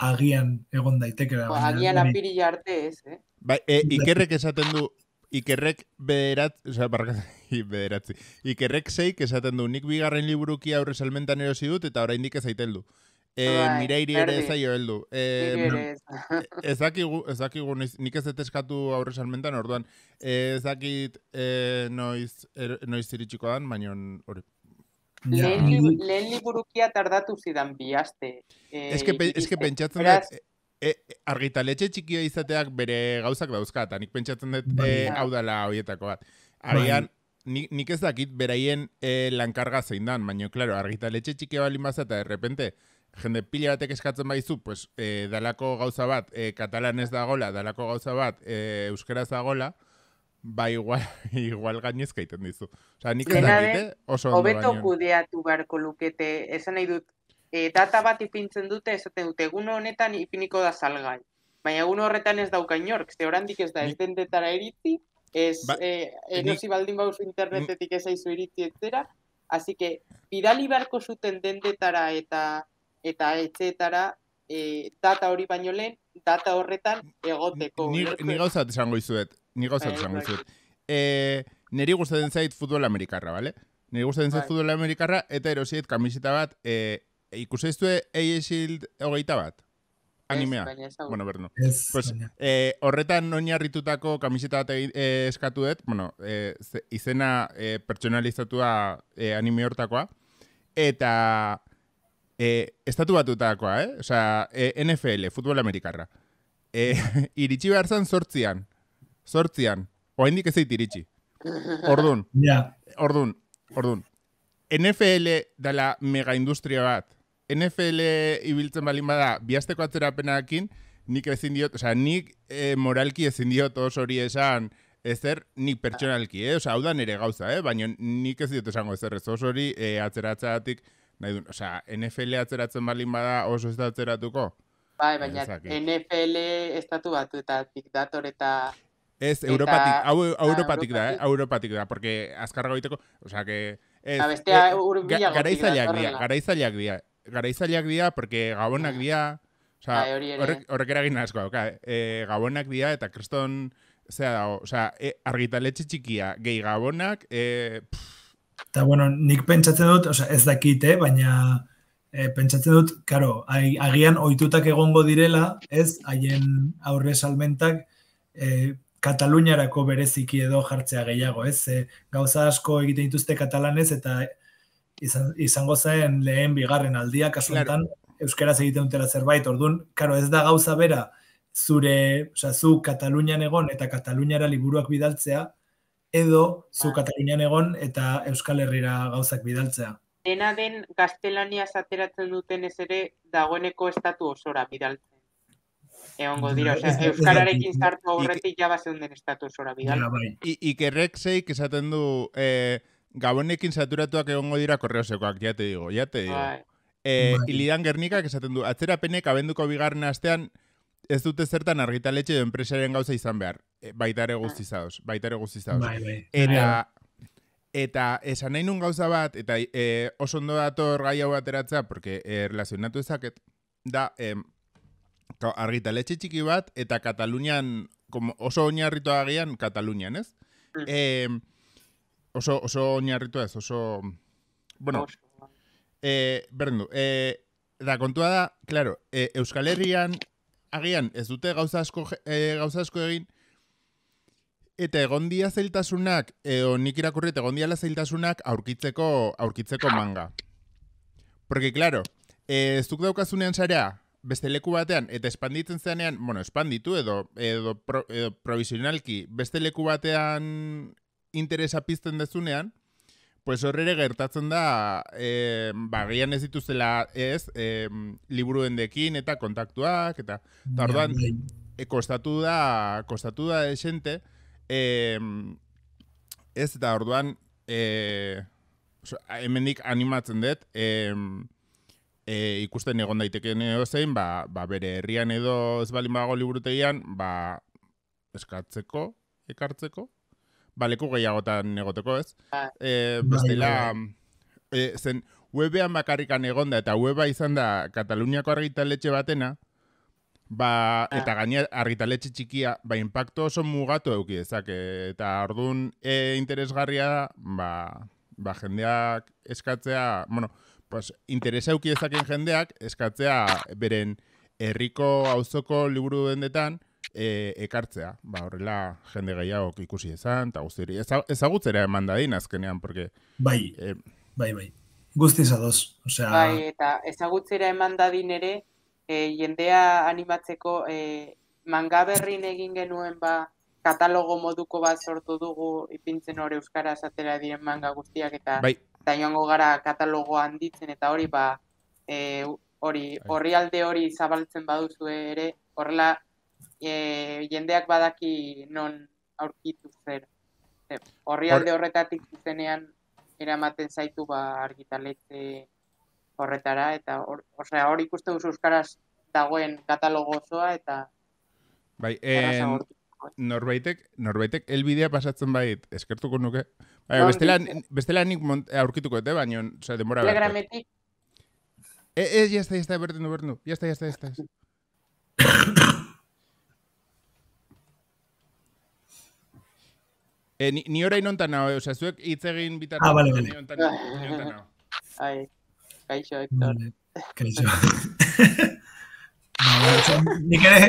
agian egon daitekela. agian apirila arte ez, eh? Ba, e, bai. ikerrek esaten du, ikerrek bederat, oza, bederatzi, ikerrek zeik esaten du, nik bigarren liburuki aurre salmentan erosi dut, eta orain dik ezaitel du. mira iri ere ez aio e, ezakigu, ezakigu, nik ez eteskatu aurre salmentan, orduan, e, ez ezakit e, noiz, er, noiz iritsiko dan, baina hori. Lehen, liburukia tardatu zidan bihazte. Ez es que, eh, eh, pentsatzen dut E, e, argitaletxe txikia izateak bere gauzak dauzka, eta nik pentsatzen dut e, hau dela horietako bat. Arian, bai. nik, nik ez dakit beraien eh, lankarga zein dan, baina, klaro, argitaletxe txikia bali eta errepente, jende pila batek eskatzen baizu, pues, e, dalako gauza bat, e, da dagola, dalako gauza bat, e, euskeraz dagola, ba igual, igual gainezka iten dizu. Osa, nik oso ondo Obeto kudeatu beharko lukete, esan nahi dut, e, data bat ipintzen dute, esaten dute, egun honetan ipiniko da salgai. Baina egun horretan ez dauka inork, ze ez da, ez dendetara eritzi ez, ba, eh, baldin bauzu internetetik ez aizu iritzi etzera, hasi que, bidali zuten dendetara eta eta etzeetara, e, eh, data hori baino lehen, data horretan egoteko. Ni, ni gauzat esango izuet, ni gauzat esango E, neri gustatzen zait futbol amerikarra, bale? Neri gustatzen zait bai. futbol amerikarra, eta erosiet kamiseta bat, e, ikusi Shield hogeita bat? Animea. Es, bueno, berdo. Pues, eh, horretan noña kamiseta bat eh, eskatu dut, bueno, eh, izena eh, personalizatua eh, anime eta eh, estatu batutakoa, eh? Osa, eh, NFL, futbol amerikarra. Eh, iritsi behar zan sortzian. Sortzian. Oa indik ez eit iritsi. Ordun. Ordun. Ordun. NFL dala mega industria bat. NFL ibiltzen bali bada biasteko aterapenarekin nik ezin diot, nik eh, moralki ezin diot todos hori esan ezer nik pertsonalki, eh? O sea, haudan ere gauza, eh? nik ez diot esango ezer ez oso hori e, eh, atzeratzatik nahi dut, NFL atzeratzen bali bada oso ez da atzeratuko. Bai, baina NFL estatu batu eta diktator eta... Ez, eh? europatik, europatik, da, europatik da, porque azkarra goiteko, o que... Ez, Abestea, e, ga, garaizaleak dira, garaizaleak dira, garaizaliak dira, porque gabonak dira, o sea, bai, horrek eragin asko e, gabonak dira, eta kreston, zera dago, o sea, e, argitaletxe txikia, gehi gabonak, e, eta bueno, nik pentsatzen dut, o sea, ez dakit, eh, baina, E, pentsatzen dut, karo, agian oitutak egongo direla, ez, haien aurre salmentak e, Kataluniarako bereziki edo jartzea gehiago, ez, e, gauza asko egiten dituzte katalanez eta izango zen lehen bigarren aldia, kasu euskaraz egiten dutela zerbait, orduan, karo, ez da gauza bera, zure, oza, zu Katalunian egon eta Kataluniara liburuak bidaltzea, edo zu Katalunian egon eta Euskal Herriera gauzak bidaltzea. Dena den gaztelania zateratzen duten ez ere dagoeneko estatu osora bidaltzen. Egongo dira, osea, Euskararekin zartu aurretik jabazen den estatu osora bidaltzen. Bai. Ikerrek zeik esaten du... Eh, Gabonekin saturatuak egongo dira korreosekoak, ya te digo, ya te digo. Bai. Eh, bai. Ilidan Gernika, esaten du, atzera abenduko bigarren astean ez dute zertan argitaletxe edo empresaren gauza izan behar. baitare eh, baitare guztizados, ah. baitare guztizados. Bai, bai, Eta, eta esan nahi nun gauza bat, eta eh, oso ondo dator gai hau ateratza, porque eh, relazionatu ezak, da, argitaletxe txiki bat, eta Katalunian, oso oinarritu agian, Katalunian, ez? Eh oso, oso oinarritu ez, oso... Bueno, eh, eh, da, kontua da, claro eh, Euskal Herrian, agian, ez dute gauza asko, eh, gauza asko egin, eta egondia zeiltasunak, e, eh, nik irakurri, eta egondiala zeiltasunak aurkitzeko, aurkitzeko manga. Porque, claro, ez duk daukazunean zarea, beste leku batean, eta espanditzen zenean, bueno, espanditu edo, edo, edo provisionalki, beste leku batean interesa pizten dezunean, pues horrere gertatzen da, eh, ba, gian ez dituzela, ez, eh, liburuen dekin eta kontaktuak, eta, eta bai, orduan, e, kostatu da, kostatu da esente, eh, ez, eta orduan, eh, animatzen dut, E, ikusten egon daiteke ba, ba bere herrian edo ez balin bago liburutegian, ba eskatzeko, ekartzeko, baleku gehiagotan egoteko ez. E, bestela, e, zen webean bakarrikan egonda eta weba izan da Kataluniako argitaletxe batena, ba, ah. eta gaine argitaletxe txikia, ba, impacto oso mugatu eduki ezak, eta ordun e, interesgarria ba, ba, jendeak eskatzea, bueno, pues, interesa eduki jendeak eskatzea beren herriko auzoko liburu dendetan, e, ekartzea, ba, horrela jende gehiago ikusi ezan, eta guzti hori, ezagutzera eman dadin azkenean, porque... Bai, e, bai, bai, guzti ezagutz, osea... Bai, eta ezagutzera eman dadin ere, e, jendea animatzeko e, egin genuen ba, katalogo moduko bat sortu dugu ipintzen hori euskara esatera diren manga guztiak eta bai. eta joango gara katalogo handitzen eta hori ba e, hori e, bai. hori alde hori zabaltzen baduzu ere horrela e, jendeak badaki non aurkitu zer. Horri alde horretatik zuzenean eramaten zaitu ba argitaletze horretara, eta hor, hor ikuste duzu euskaraz dagoen katalogo osoa, eta Bai, en, eh. norbaitek, norbaitek, elbidea pasatzen bait, eskertuko nuke. Bai, bestela, bestela nik eh, aurkituko eta baino, oza, sea, demora Telegrametik. E, eh, e, jazta, jazta, berdindu, berdindu. Jazta, jazta, jazta. E, ni, ni orain onta nao, e, zuek hitz egin bitartu. Ah, bale, bale. Kaixo, Hector. Kaixo. Ba, ni kere,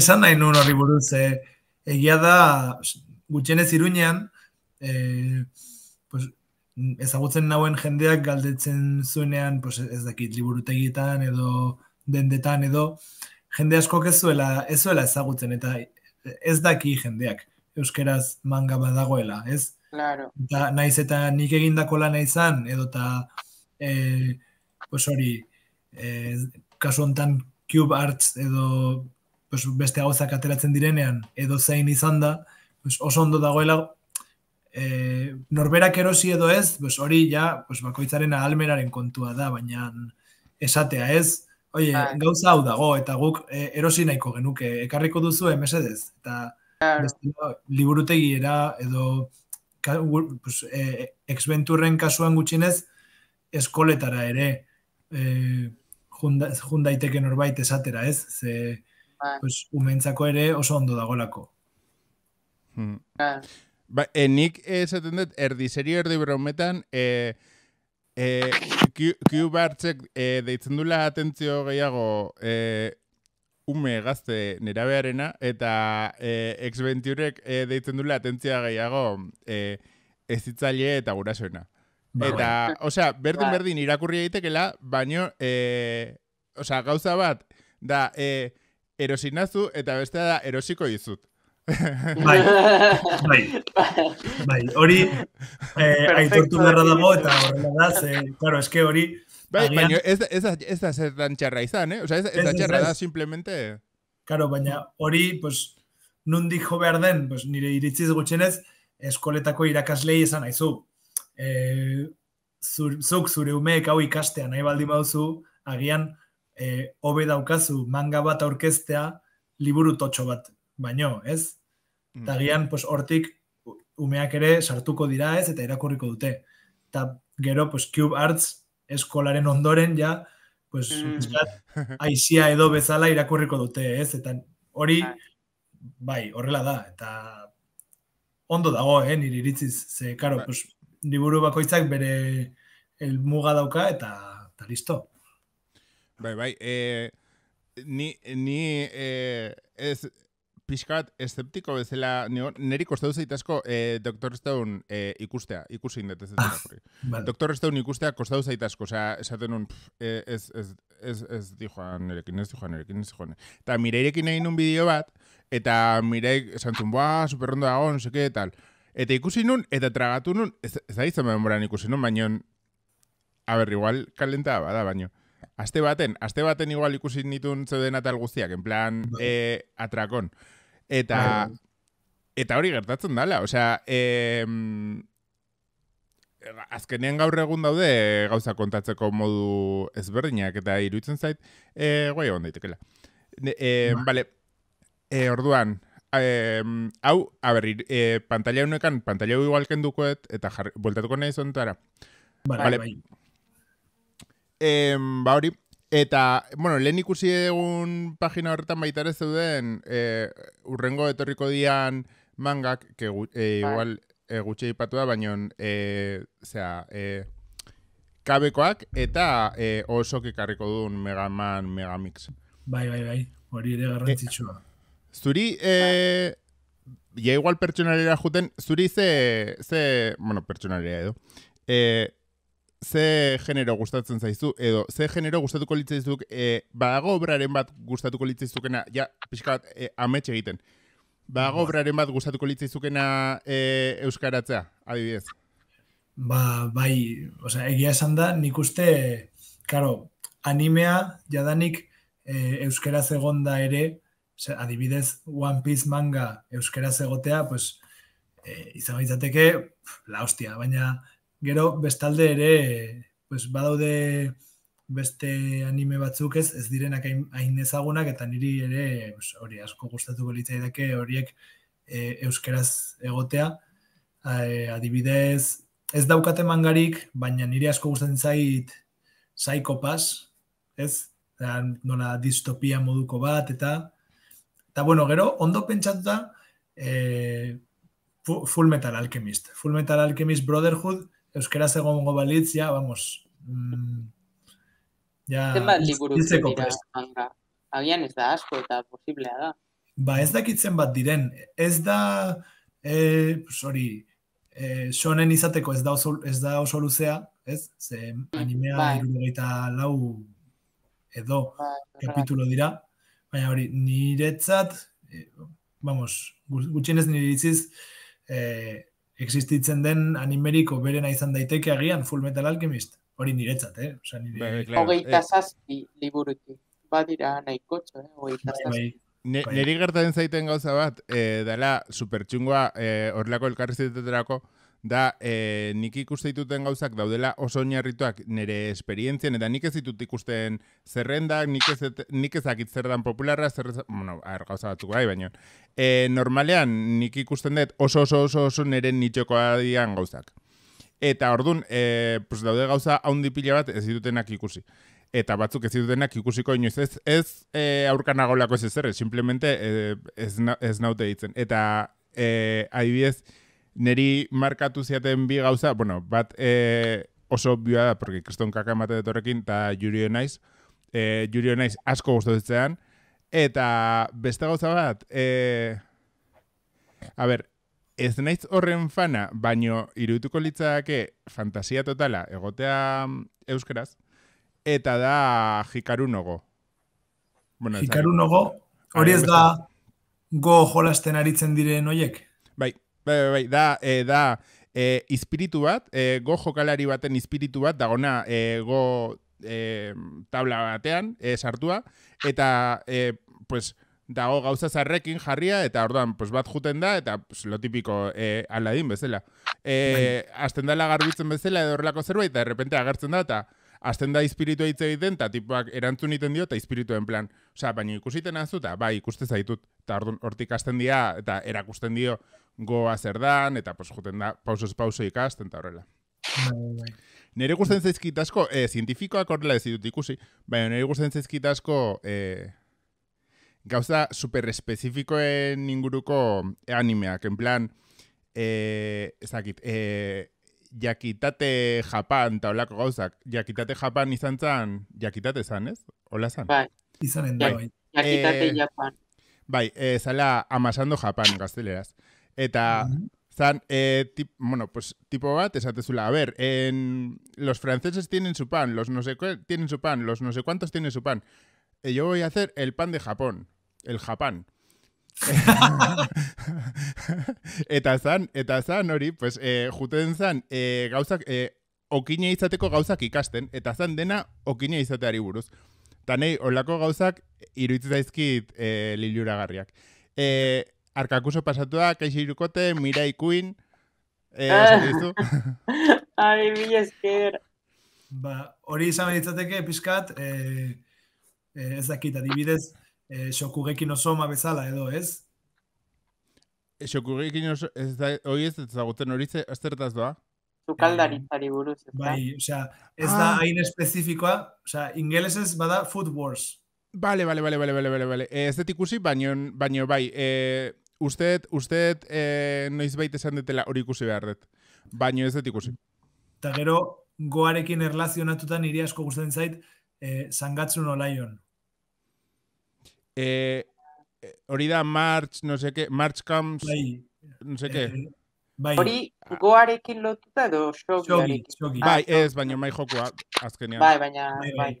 esan nahi nun horri buruz. Eh? Egia da, gutxenez iruñean, eh, pues, ezagutzen nauen jendeak galdetzen zuenean, pues, ez dakit, liburutegitan edo dendetan edo, jende askok ez zuela ezagutzen, eta ez daki jendeak euskeraz manga badagoela, ez? Claro. Da, naiz eta nik egindako lana izan edo ta eh pues hori eh kasu hontan Cube Arts edo pues beste gauzak ateratzen direnean edo zein izan da, pues oso ondo dagoela eh, norberak erosi edo ez, pues hori ja, pues bakoitzaren ahalmenaren kontua da, baina esatea ez, oie, gauza hau dago, eta guk eh, erosi nahiko genuke, ekarriko duzu emesedez, eta Claro. Liburutegi edo pues, e, kasuan gutxinez eskoletara ere eh, jundaiteke norbait esatera, ez? Ze, bai. pues, umentzako ere oso ondo dagolako. Hmm. Ba, e, nik esaten dut erdi serio erdi brometan eh, eh, kiu, bartzek e, deitzen dula atentzio gehiago eh, ume gazte nerabearena, eta e, x e, deitzen dula atentzia gehiago e, ez eta gurasoena. Ba, eta, osea, berdin ba. berdin irakurri egitekela, baino, e, osea, gauza bat, da, e, erosinazu eta bestea da erosiko dizut. bai, bai, bai, hori eh, aitortu berra dago eta horrela da, ze, claro, eske hori, Bai, baina ez da, ez da, ez da izan, eh? ez, ez, ez da txarra da, simplemente... Karo, baina hori, pues, nundi jo behar den, pues, nire iritziz gutxenez, eskoletako irakaslei esan aizu. E, eh, zuk zure umeek hau ikastean, nahi baldin baduzu, agian e, eh, obe daukazu manga bat aurkeztea liburu totxo bat, baino, ez? Eta mm. agian, pues, hortik umeak ere sartuko dira ez eta irakurriko dute. Eta gero, pues, Cube Arts eskolaren ondoren ja pues mm. edo bezala irakurriko dute, ez? Eta hori bai, bai horrela da eta ondo dago, eh, nire ze karo bai. pues liburu bakoitzak bere elmuga dauka eta ta listo. Bai, bai. Eh ni ni eh, ez pixkat esceptiko bezala, neri kostatu zaitezko eh, Dr. Stone eh, ikustea, ikusi indetez ez ah, vale. Dr. Stone ikustea kostatu zaitasko, sea, esaten un, pff, eh, ez, ez, ez, ez, ez dijoan erekin, ez dijoan erekin, ez Eta mireirekin egin un bideo bat, eta mireik esan zuen, superrondo dago, no seke, tal. Eta ikusi nun, eta tragatu nun, ez, ez da izan ikusi nun, baino, a ber, igual kalentaba da, baino. Aste baten, aste baten igual ikusi nitun zeuden atal guztiak, en plan, e, atrakon. Eta, bai. eta hori gertatzen dala, osea, e, azkenean gaur egun daude gauza kontatzeko modu ezberdinak, eta iruditzen zait, e, guai egon daitekela. E, bale, e, orduan, hau, e, aber, e, pantalla unekan, pantalla igual kendukoet eta jar, bueltatuko nahi zontara. Bale, bale. bale em, ba hori, eta, bueno, lehen ikusi egun pagina horretan baita ere zeuden, e, eh, urrengo etorriko dian mangak, que eh, bai. igual e, eh, gutxe ipatu da, baina, e, zera, eta e, oso kekarriko duen Megaman Megamix. Bai, bai, bai, hori ere garrantzitsua. zuri, e, pertsonaria igual pertsonalera juten, zuri ze, ze bueno, pertsonalera edo, eh, ze genero gustatzen zaizu, edo ze genero gustatuko litzaizuk, e, badago obraren bat gustatuko litzaizukena, ja, pixka bat, e, ametxe egiten. Badago ba. obraren bat gustatuko litzaizukena e, euskaratzea, adibidez? Ba, bai, osea, egia esan da, nik uste, karo, animea, jadanik, e, euskaraz egonda ere, adibidez, One Piece manga euskaraz egotea, pues, e, izan baitzateke, la hostia, baina, gero bestalde ere pues, badaude beste anime batzuk ez ez direnak hain ezagunak eta niri ere pues, hori asko gustatuko litzai dake horiek e, euskeraz egotea e, adibidez ez daukate mangarik baina niri asko gustatzen zait psychopas ez da nola distopia moduko bat eta eta bueno gero ondo pentsatuta e, Full Metal Alchemist. Full Metal Alchemist Brotherhood euskera zegoengo balitzia, vamos, mm, ja... Zenbat liburu Habían Agian ez da asko eta posiblea da. Ba, ez dakitzen bat diren. Ez da, eh, sorry, eh sonen izateko ez da oso, ez da oso luzea, ez? Ze mm, animea bai. lau edo bai, bai. kapitulo dira. Baina hori, niretzat, eh, vamos, gutxienez niretziz, eh, existitzen den animeriko berena izan daiteke agian Full Metal Alchemist. Hori niretzat, eh? Osa, nire... Bae, bai, claro. Ogeita eh. zazpi eh. liburutu. Badira nahi kotxo, eh? Ogeita bai, bai. zazpi. Bae. Neri gertatzen zaiten gauza bat, eh, dala, supertxungoa eh, horrelako elkarrizitetetarako, da e, nik ikuste dituten gauzak daudela oso oinarrituak nire esperientzien eta nik ez ditut ikusten zerrendak, nik ez nik ezakit dan popularra, zer bueno, ar, gauza batzuk bai, baina e, eh, normalean nik ikusten dut oso oso oso, oso nire nitxokoa dian gauzak. Eta ordun, e, pues daude gauza haundi bat ez ditutenak ikusi. Eta batzuk ez ditutenak ikusiko inoiz ez, ez e, aurkanagolako ez ezer, simplemente e, ez, na, naute ditzen. Eta e, adibidez, neri markatu ziaten bi gauza, bueno, bat e, oso bioa da, porque kriston kaka emate dut eta juri honaiz, e, eh, juri honaiz asko guztotzean, eta beste gauza bat, e, a ber, ez naiz horren fana, baino irutuko litzake fantasia totala, egotea mm, euskaraz, eta da jikaru nogo. Bueno, jikaru hori ez da go jolasten aritzen diren oiek? Bai, Bai, bai, bai, da, e, da, e, eh, ispiritu bat, e, go jokalari baten ispiritu bat, dagona na e, go tabla batean, e, sartua, eta, e, pues, dago gauza zarrekin jarria, eta orduan, pues, bat juten da, eta, pues, lo tipiko, e, aladin bezala. E, azten bai. dala garbitzen bezala, edo horrelako zerbait, eta, errepentea, agertzen da, eta, Azten da ispiritu hitz egiten, eta tipuak erantzun iten dio, eta ispirituen plan. Osa, baina ikusiten azuta, bai, ikustez haitut. Eta hortik azten dia, eta erakusten dio, goa zer dan, eta pues, joten da, pausos pauso ikasten, eta horrela. Bai, bai, bai. Nire gustatzen zaizkit asko, e, zientifikoak horrela ez ditut ikusi, baina nire gustatzen zaizkit asko e, gauza super espezifikoen inguruko animeak, en plan, e, eh, ezakit, e, jakitate Japan, eta olako gauzak, jakitate Japan izan zan, jakitate zan, ez? Ola zan? Bai, izan enda, bai. bai. Jakitate Japan. Bai, e, zala, amasando Japan, gazteleraz. Eta, zan, e, tip, bueno, pues, tipo bat, esatezula, a ver, en, los franceses tienen su pan, los no sé tienen su pan, los no sé cuántos tienen su pan. E, yo voy a hacer el pan de Japón, el Japán. eta zan, eta zan hori, pues, e, juten zan, e, gauzak, e, okine izateko gauzak ikasten, eta zan dena okine izateari buruz. Tanei, olako gauzak iruitz izkit e, liliuragarriak. E, Arkakuso pasatu da, irukote, mirai kuin. Eh, ah. Ai, mi esker. Ba, hori izan beritzateke, pizkat, eh, eh, ez dakit, adibidez, eh, xokugekin oso ma bezala edo, ez? E, eh, xokugekin oso, ez da, hoi ez da, hori ze, aztertaz ba? Zukaldari eh, buruz, ez bai, da? Bai, ez da ah. hain espezifikoa, oza, ingeles ez bada food wars. Vale, vale, vale, vale, vale, vale. bale. Eh, este tipo sí, baño, baño, bai. Eh, usteet, usteet, e, eh, noiz baita esan detela hori ikusi behar dut. Baina ez dut ikusi. Eta gero, goarekin erlazionatutan nire asko gustatzen zait, e, eh, zangatzun olaion. E, eh, hori da, March, no seke, March comes, bai. no seke. bai. Hori, goarekin lotuta edo Xogi. Bai, ah, ez, baina mai jokoa, azkenean. Bai, baina, bai. bai.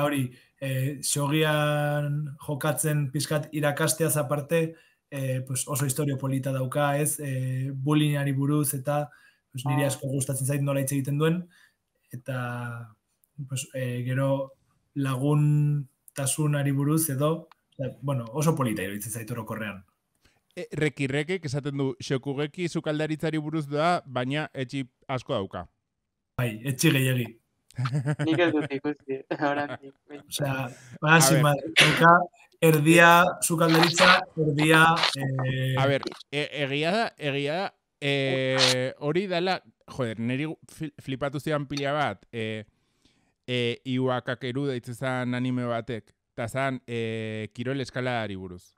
hori, e, xogian jokatzen pizkat irakasteaz aparte, e, pues oso historio polita dauka, ez? E, bullyingari buruz eta pues nire ah. asko gustatzen zait nola itxe egiten duen eta pues, e, gero lagun tasunari buruz edo bueno, oso polita iruditzen zait orokorrean. E, reki reki esaten du xokugeki sukaldaritzari buruz da, baina etxi asko dauka. Bai, etxi gehiegi. Nik ez dut ikusi, orain. Osea, Erdia, su erdia... Eh... A ver, e, egia da, egia da, eh, hori dala, joder, neri flipatu zian pila bat, eh, eh, iuakak eruda anime batek, eta zan, eh, kirol eskaladari buruz.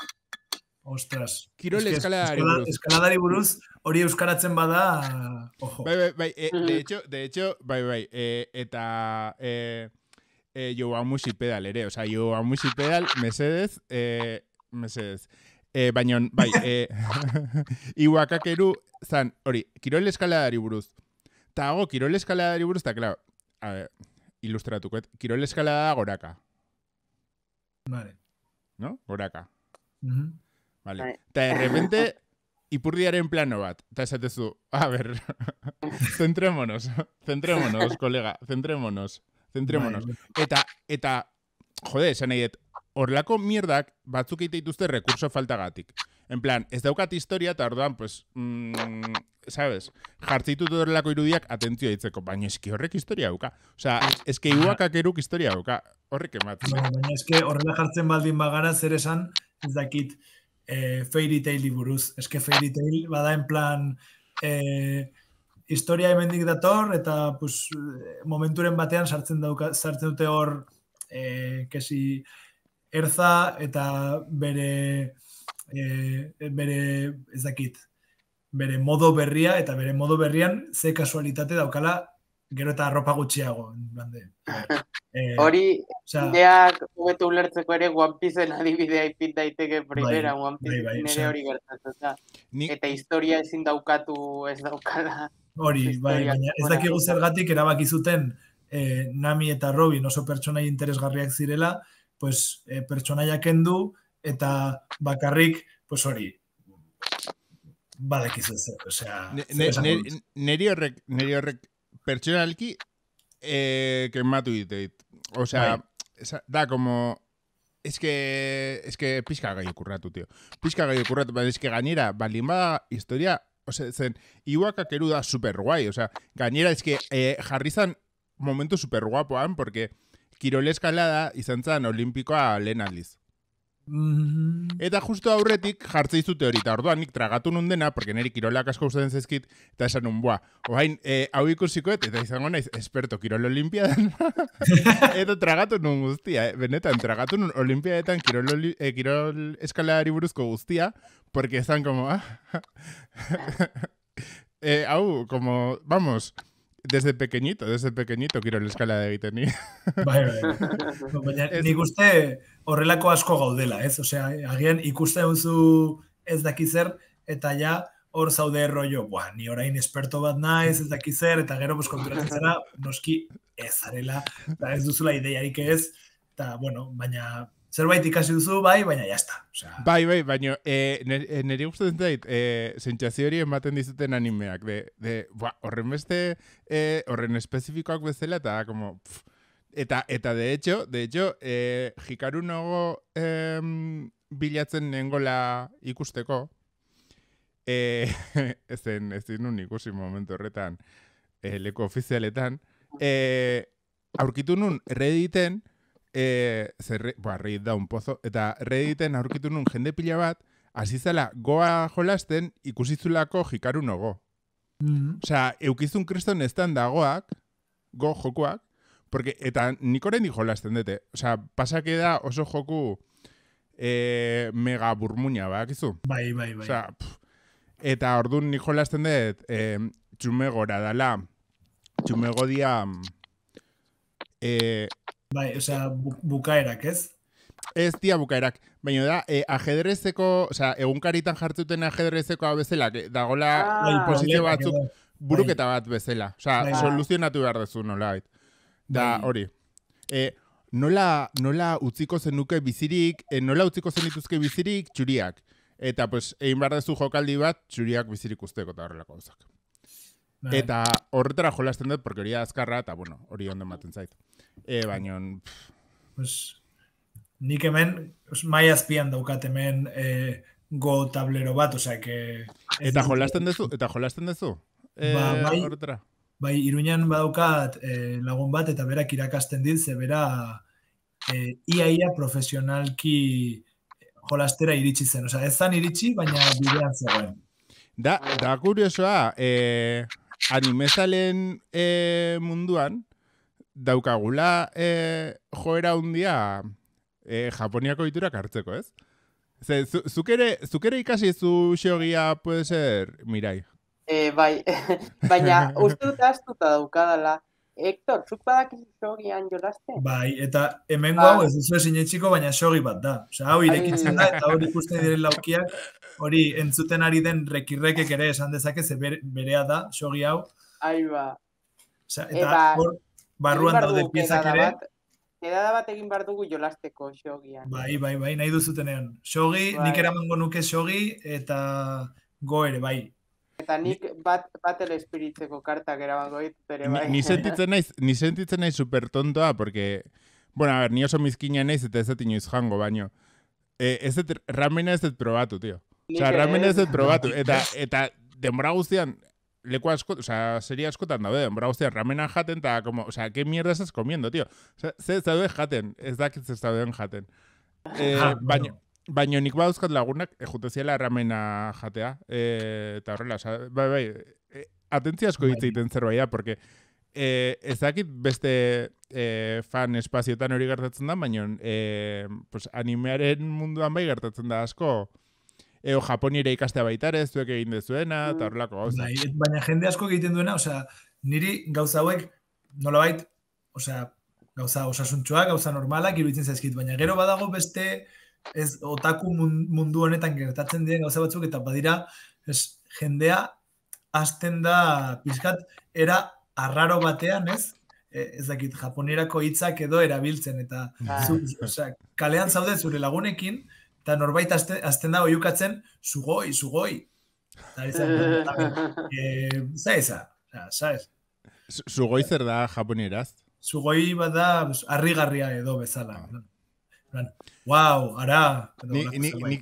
Ostras. Kirol eskaladari buruz. Eskaladari buruz. hori euskaratzen bada, ojo. Bai, bai, bai, eh, de hecho, de hecho, bai, bai, eh, eta... Eh, Eh, yo Joan Musi Pedal ere, yo Joan musipedal Pedal, mesedez, eh, mesedez. Eh, bai, e, zan, hori, kirol eskaladari buruz. Ta hago, kirol eskaladari buruz, ta, claro. a ver, ilustratuko, kirol eskalada goraka. Vale. No? Goraka. Mm Vale. Ta, errepente, ipurdiaren plano bat, eta esatezu, a ver, centrémonos, centrémonos, colega, centrémonos zentriamonos. Bai. eta, eta, jode, esan nahi dut, horlako mierdak batzuk egite dituzte rekurso faltagatik. En plan, ez daukat historia, eta orduan, pues, mm, sabes, jartzitu horrelako irudiak atentzio ditzeko, baina eski horrek historia duka. Osea, eski iguak akeruk historia duka. Horrek ematzen. baina eski horrela jartzen baldin bagara, zer esan, ez dakit, eh, fairy tale liburuz. Eski fairy tale, bada en plan, eh, historia hemendik dator eta pues, momenturen batean sartzen dauka, sartzen dute hor eh kesi erza eta bere e, bere ez dakit bere modo berria eta bere modo berrian ze kasualitate daukala gero eta arropa gutxiago bande, e, hori ideak ulertzeko ere One Piece adibidea ipit daiteke bai, primera bai, One Piece bai, bai, hori gertatzen eta historia ezin daukatu ez daukala Hori, bai, baina ez dakigu zer erabaki zuten e, Nami eta Robin oso pertsonai interesgarriak zirela, pues e, pertsonaia kendu eta bakarrik, pues hori. Badakiz ez, o sea, neri horrek, neri horrek pertsonalki eh kematu ditet. O sea, bai. esa, da como Es que, es que pizka gai okurratu, tio. Pizka gai okurratu, baina es que gainera, balin historia Ose, zen, iuakak eru da super guai, o sea, gainera ezke eh, jarri zan momentu super guapoan, porque kiroleskala da izan zan olimpikoa lehen aliz Eta justo aurretik jartze izute hori, orduan nik tragatu nun dena, porque neri kirolak asko usaten zezkit, eta esan nun, bua, oain, e, eh, hau ikusikoet, eta izango naiz, esperto kirol olimpiadan, edo tragatu nun guztia, eh? benetan, tragatu nun olimpiadetan kirol, eh, kirol eskalari buruzko guztia, porque esan como, ah, eh, hau, como, vamos, desde pequeñito, desde pequeñito, kirol eskalada egiten ni. bai, bai, bai. nik uste, horrelako asko gaudela, ez? Osea, agian ikusten duzu ez daki zer eta ja hor zaude rollo, buah, ni orain esperto bat naiz, ez daki zer eta gero pues zera, noski ez arela, eta ez duzula ideiarik ez, eta bueno, baina zerbait ikasi duzu, bai, baina jazta. Osea... Bai, bai, baina e, eh, eh, nire gustatzen zait, e, eh, sentxazio hori ematen dizuten animeak, de, de buah, horren beste, e, horren espezifikoak bezala, eta como, pff, Eta, eta de hecho, de hecho, eh, jikaru eh, bilatzen nengola ikusteko, eh, ezen, ez dinun ikusi momentu horretan, eh, leko ofizialetan, eh, aurkitu nun rediten, eh, zerre, boa, redit da un pozo, eta rediten aurkitunun nun jende pila bat, azizala, goa jolasten ikusitzulako jikaru nogo. Mm -hmm. Osa, eukizun kriston ez dagoak, go jokoak, Porque, eta nik horrein dijo lasten dute. O sea, que da oso joku e, mega burmuña, ba, akizu? Bai, bai, bai. O sea, eta orduan nik hola dut, e, dala, txumego dia eh, bai, o sea, bukaerak, ez? Ez dia bukaerak. Baina da, e, ajedrezeko, o sea, egunkaritan jartzuten ajedrezeko abezela, dagola ah, posizio bai, bai, batzuk, bai. buruketa bat bezela. O sea, soluzionatu behar duzu nolait. Da, mm. hori. E, nola, nola utziko zenuke bizirik, e, nola utziko zenituzke bizirik, txuriak. Eta, pues, egin behar dezu jokaldi bat, txuriak bizirik usteko eta horrelako gauzak. Bai. Eta horretara jolasten dut, porque hori azkarra, eta, bueno, hori ondo maten zait. E, baino... Pues, nik hemen, pues, mai azpian daukat hemen e, go tablero bat, osea, que... Eta jolasten dezu, eta jolasten dezu. E, ba, bai bai, iruñan badaukat e, lagun bat eta berak irakasten dit, ze bera e, ia profesionalki eh, jolastera iritsi zen. Osa, ez iritsi, baina bidean zegoen. Da, da kuriosoa, e, animezalen e, munduan, daukagula e, joera hundia e, Japoniako iturak hartzeko, ez? Ze, zu, zukere, ikasi zu xeogia, puede ser, mirai e, bai, baina uste dut astuta daukadala. Hector, zuk badakizu sogian jolazte? Bai, eta hemen guau ah. ez duzu ezin baina sogi bat da. Osa, hau irekitzen ah. da, eta hori ikusten diren laukiak, hori entzuten ari den rekirrekek ere esan dezake, berea da, sogi hau. Ai ba. Osa, eta, hor, barruan daude piezak ere. da bat egin bar dugu jolasteko sogian. Bai, bai, bai, nahi duzutenean. Sogi, bai. nik eramango nuke sogi, eta goere, bai, Eta nik bat, bat espiritzeko kartak erabango ditut ere bai. Ni, sentitzen naiz, ni sentitzen naiz super tontoa, porque... Bueno, a ver, ni oso mizkina naiz eta ez dut inoiz jango, baino. E, ez dut, ramena ez dut probatu, tio. Osa, ramena ez dut probatu. Eta, eta denbora guztian, leku asko, osea, seria askotan daude, denbora guztian, ramena jaten, eta, como, osea, ke mierda estás comiendo, tio. ze, ez daude jaten, ez dakit ez daudean jaten. Ah, eh, baino, Baina nik badauzkat lagunak, ejuteziela eh, erramena jatea, e, eta horrela, sa, bai, bai, eh, atentzia asko hitz bai. egiten zerbait da, porque e, ez dakit beste e, fan espaziotan hori gertatzen da, baina e, pues, animearen munduan bai gertatzen da asko, Eo, Japoni ere ikastea baita ere, zuek egin dezuena, eta horrelako gauza. Bai, baina jende asko egiten duena, osea, niri gauza hauek, nola osea, gauza osasuntxoak, gauza normalak, iruditzen zaizkit, baina gero badago beste, ez otaku mundu honetan gertatzen diren gauza batzuk eta badira ez, jendea hasten da pizkat era arraro batean, ez? E, ez dakit, japonierako hitzak edo erabiltzen eta ah. zu, kalean zaude zure lagunekin eta norbait azten, da oiukatzen zugoi, zugoi. Eta ez da, Zugoi zer da japonieraz? Zugoi bada arrigarria edo bezala. Ah wow, ara! Ni, ni, ni,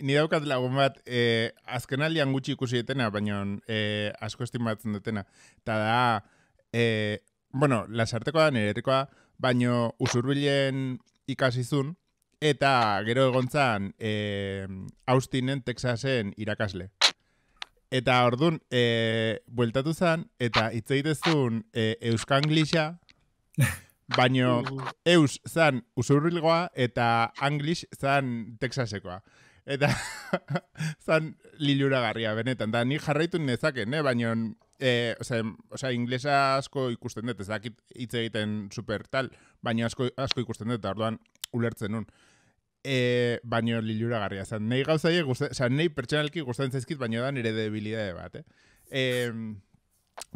ni, daukat lagun bat, eh, azken gutxi ikusi etena, baina eh, asko estimatzen dutena. Eta da, eh, bueno, lasarteko da, nire erikoa, baina usurbilen ikasizun, eta gero egontzan eh, Austinen, Texasen irakasle. Eta ordun eh, bueltatu zan, eta hitz egitezun eh, Euskanglisa, baino eus zan usurrilgoa eta anglish zan texasekoa. Eta zan liluragarria benetan, da ni jarraitu nezaken, eh? baino eh, oza, inglesa asko ikusten dut, ez dakit hitz egiten super tal, baino asko, asko ikusten dut, orduan ulertzen nun. E, baino liluragarria, zan nahi gauzai, zan nahi pertsonalki gustatzen zaizkit, baino da nire debilidade bat, eh? E,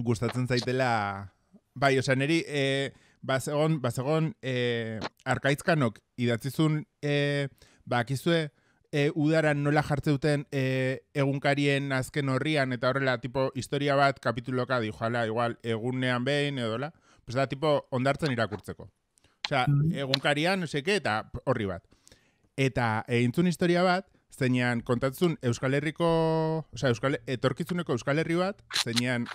gustatzen zaitela, bai, osea, neri, eh, bazegon, bazegon e, eh, arkaitzkanok idatzizun e, bakizue e, eh, udaran nola jartzeuten e, egunkarien azken horrian eta horrela tipo historia bat kapituloka di joala igual egunean behin edo la pues tipo ondartzen irakurtzeko Osea, mm. egunkarian, seke, eta horri bat. Eta egintzun historia bat, zeinean kontatzun Euskal Herriko, osea, Euskal, etorkizuneko Euskal Herri bat, zeinean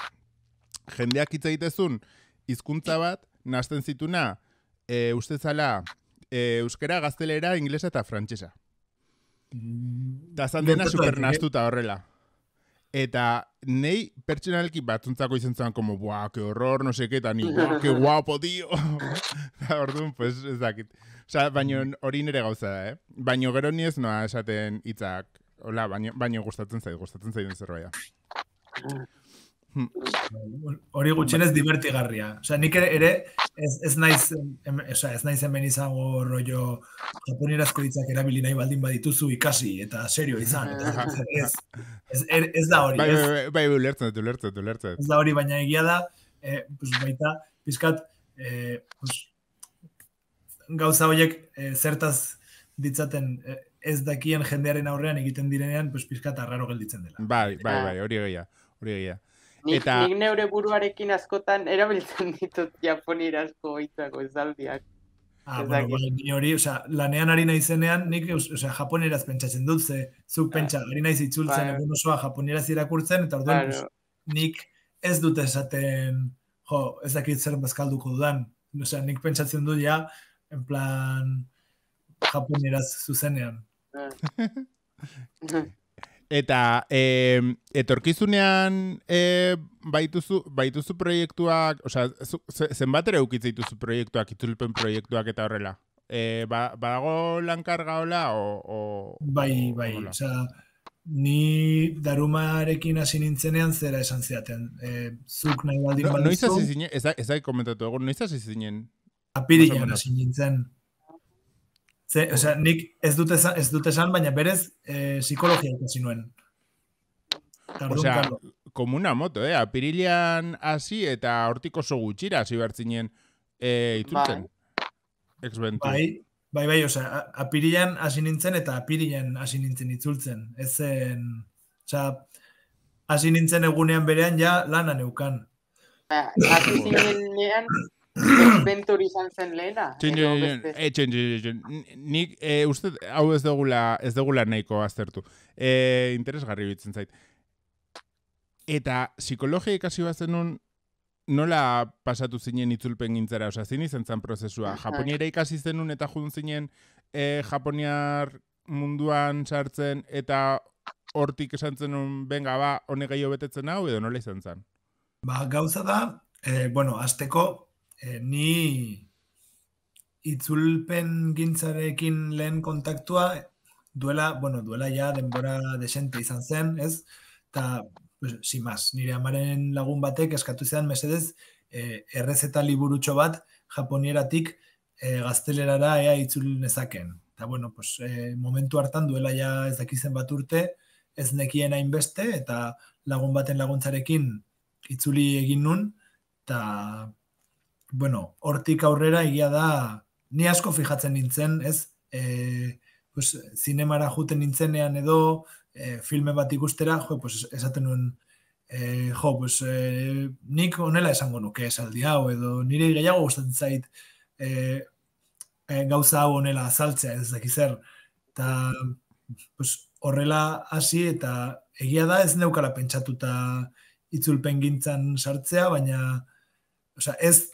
jendeak hitz egitezun hizkuntza bat, nazten zituna, e, uste e, euskera, gaztelera, inglesa eta frantsesa. Eta mm, dena supernaztuta horrela. Eta nei pertsonalki batzuntzako izan zan, como, buah, que horror, no seke, eta ni, buah, que guapo, dio. Hortun, pues, ezakit. Osa, baino hori nire gauza da, eh? Baino gero niez, noa esaten hitzak, hola, baino, baino gustatzen zait, gustatzen zaiden zerbait. Hori gutxenez divertigarria. Osea, nik ere ez, ez naiz, osea, ez naiz hemen izango rollo japonierazko hitzak erabili nahi baldin badituzu ikasi eta serio izan. ez, da hori. Bai, bai, bai, bai Ez da hori, baina egia da, eh, pues, baita, pizkat, eh, pues, gauza horiek eh, zertaz ditzaten eh, ez dakien jendearen aurrean egiten direnean, pues, pizkat, arraro gelditzen dela. Bai, bai, ah. bai, hori egia, hori egia. Nik, eta... nik neure buruarekin askotan erabiltzen ditut japonierazko oitzako esaldiak. Ah, bueno, bueno, ni hori, lanean harina izenean, nik, osea, sea, japonieraz pentsatzen dut, ze, zuk pentsa, ah, harina izitzultzen, egun osoa japonieraz irakurtzen, eta orduan, nik ez dute esaten, jo, ez dakit zer bazkalduko dudan. Osea, nik pentsatzen dut ja, en plan, japonieraz zuzenean. Eta e, etorkizunean e, baituzu, baituzu proiektuak, oza, zenbat ere ukitzen dituzu proiektuak, itzulpen proiektuak eta horrela? E, ba, badago lankarga hola? O, bai, bai, oza, ni darumarekin hasi nintzenean zera esan ziaten. E, eh, zuk nahi baldin no, Noiz hasi zinen, ez da, komentatu egon, noiz hasi zinen? Apirilean hasi nintzen. Ze, o sea, nik ez dute ez dute esan, baina berez eh, psikologia ikasi nuen. Tardun, o como una moto, eh, apirilian hasi eta hortikoso gutxira hasi bertzinen eh itzultzen. Bai. bai. Bai, bai, osea, hasi nintzen eta apirilan hasi nintzen itzultzen. Ez zen, sea, hasi nintzen egunean berean ja lana neukan. Ba, hasi Adventure izan zen lehena. Txin, txin, txin, eh, Nik, eh, uste, hau ez degula, ez degula nahiko aztertu. E, interesgarri bitzen zait. Eta psikologia ikasi bat zenun, nola pasatu zinen itzulpen gintzera? Osa, zin izan zen prozesua. Japoniera ikasi zenun eta jun zinen e, Japoniar munduan sartzen eta hortik esan zenun, benga, ba, honek gehiago betetzen hau edo nola izan zen? Ba, gauza da, e, bueno, azteko Eh, ni itzulpen gintzarekin lehen kontaktua duela, bueno, duela ja denbora desente izan zen, ez? Ta, pues, simaz, nire amaren lagun batek eskatu zean mesedez e, eh, errez eta liburutxo bat japonieratik e, gaztelerara ea itzul nezaken. Ta, bueno, pues, e, momentu hartan duela ja ez dakizen bat urte, ez nekien hainbeste, eta lagun baten laguntzarekin itzuli egin nun, eta bueno, hortik aurrera egia da, ni asko fijatzen nintzen, ez? E, pues, zinemara juten nintzenean edo, e, filme bat ikustera, jo, pues, esaten nuen, e, jo, pues, e, nik onela esango nuke esaldi hau, edo nire gehiago gustatzen zait e, e, gauza hau onela azaltzea, ez dakiz zer. Eta, pues, horrela hasi eta egia da ez neukala pentsatuta itzulpen gintzan sartzea, baina, oza, ez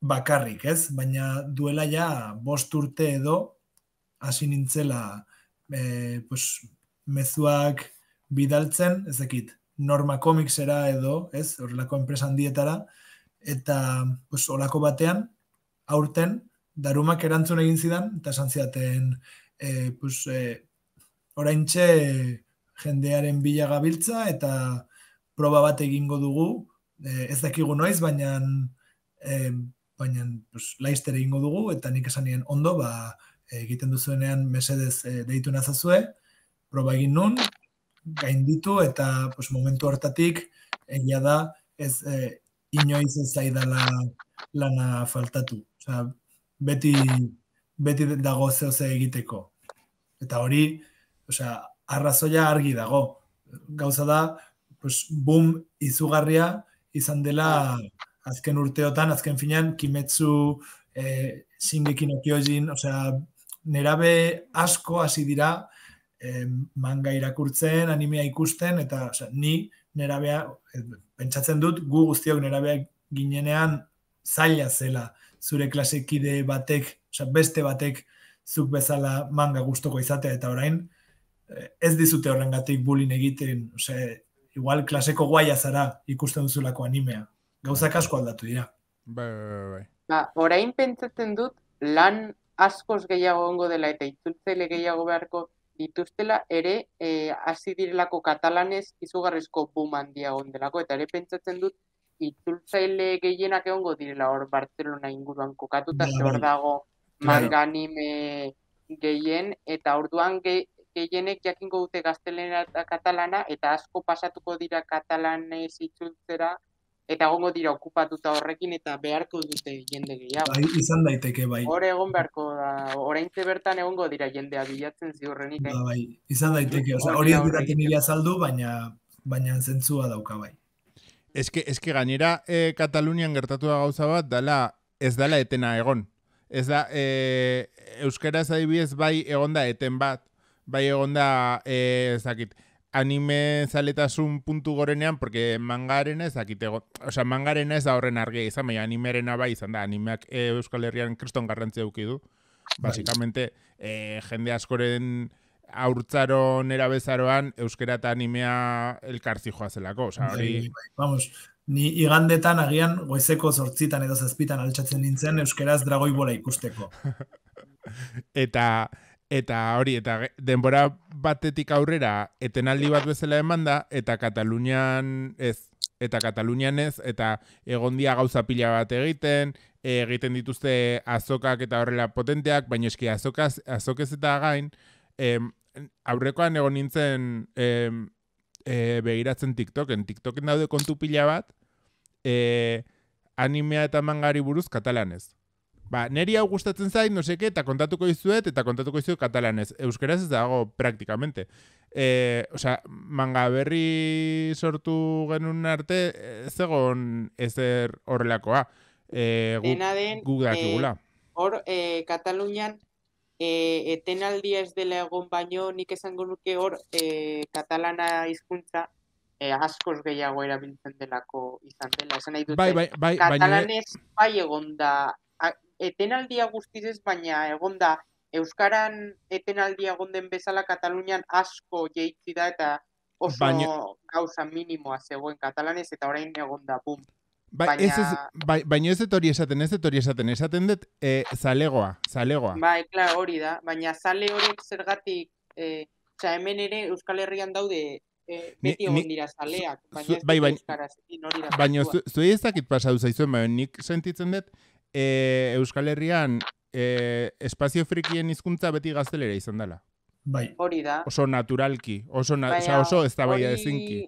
bakarrik, ez? Baina duela ja bost urte edo hasi nintzela e, pues, mezuak bidaltzen, ez dakit, norma komiksera edo, ez? Horrelako enpresa handietara eta pues, olako batean aurten darumak erantzun egin zidan eta esan zidaten e, pues, e, oraintxe jendearen bila eta proba bat egingo dugu e, ez dakigu noiz, baina baina pues, laizte egingo dugu, eta nik esan nien ondo, ba, egiten duzuenean mesedez e, deitu nazazue, proba egin nun, gainditu, eta pues, momentu hartatik, egia da, ez e, inoiz ez zaidala lana faltatu. O beti, beti dago zeo ze egiteko. Eta hori, o arrazoia argi dago. Gauza da, pues, boom izugarria izan dela bai azken urteotan, azken finean, kimetzu e, eh, zingekin okiozin, osea, nerabe asko hasi dira eh, manga irakurtzen, animea ikusten, eta osea, ni nerabea, eh, pentsatzen dut, gu guztiok nerabea ginenean zaila zela zure klasekide batek, osea, beste batek zuk bezala manga gustoko izatea, eta orain, ez dizute horrengatik bulin egiten, osea, igual klaseko guaia zara ikusten duzulako animea gauzak asko aldatu dira. Ba, bai, Ba, orain pentsatzen dut lan askoz gehiago ongo dela eta itzultzele gehiago beharko dituztela ere e, hasi direlako katalanez izugarrizko boom handia eta ere pentsatzen dut itzultzaile gehienak egongo direla hor Barcelona inguruan kokatuta bai, ze hor dago gehien eta orduan ge, gehienek jakingo dute gaztelena eta katalana eta asko pasatuko dira katalanez itzultzera eta egongo dira okupatuta horrekin eta beharko dute jende gehiago. Bai, izan daiteke bai. Hor egon beharko da, oraintze bertan egongo dira jendea bilatzen ziurrenik. Eh? Ba, bai, izan daiteke, osea hori ez zaldu, baina, baina zentzua dauka bai. Eske, eske gainera eh, Katalunian gertatu gauza bat, dala, ez dala etena egon. Ez da, e, Euskaraz bai egonda eten bat, bai egonda ez dakit, anime zaletasun puntu gorenean, porque mangaren ez, akite, o sea, mangaren ez da horren argia izan, baina animeren bai izan da, animeak e, Euskal Herrian kriston garrantzea du. Basikamente, e, eh, jende askoren aurtzaro nera bezaroan, euskera eta animea elkartzi joazelako. sea, bai, hori... Bai, vamos, ni igandetan agian goizeko zortzitan edo zazpitan altxatzen nintzen euskeraz dragoi bola ikusteko. eta... Eta hori, eta denbora batetik aurrera, etenaldi bat bezala emanda, eta Katalunian ez, eta Katalunian ez, eta egondia gauza pila bat egiten, eh, egiten dituzte azokak eta horrela potenteak, baina eski azokaz, azokez eta gain, em, aurrekoan egon nintzen em, eh, begiratzen TikToken, TikToken daude kontu pila bat, e, animea eta mangari buruz katalanez ba, neri hau gustatzen zain, no seke, eta kontatuko izuet, eta kontatuko izuet katalanez. Euskaraz ez dago praktikamente. E, eh, Osa, manga berri sortu genun arte, eh, ez egon ezer horrelakoa. E, gu, dena den, hor, eh, Katalunian, e, etenaldia ez dela egon baino, nik esango nuke hor, eh, katalana hizkuntza Eh, askoz gehiago erabiltzen delako izan dela. Esan nahi dute, bai, bai, bai, katalanez bai egon da etenaldia guztiz ez, baina egon da, Euskaran etenaldia egon den bezala Katalunian asko jeitzi da eta oso baina... gauza minimoa zegoen katalanez eta orain egon da, bai, baina... Ez ez, ba, baina ez dut hori esaten, ez dut hori esaten, esaten dut e, Ba, ekla hori da, baina zale horiek zergatik, e, eh, xa hemen ere Euskal Herrian daude, e, beti egon dira zaleak, baina ez bai, dut euskaraz, hori da. Baina zu ez dakit pasau zaizuen, baina nik sentitzen dut, E, Euskal Herrian e, espazio frikien hizkuntza beti gaztelera izan dela. Bai. Hori da. Oso naturalki, oso, na, Baya, oso ez da ezinki.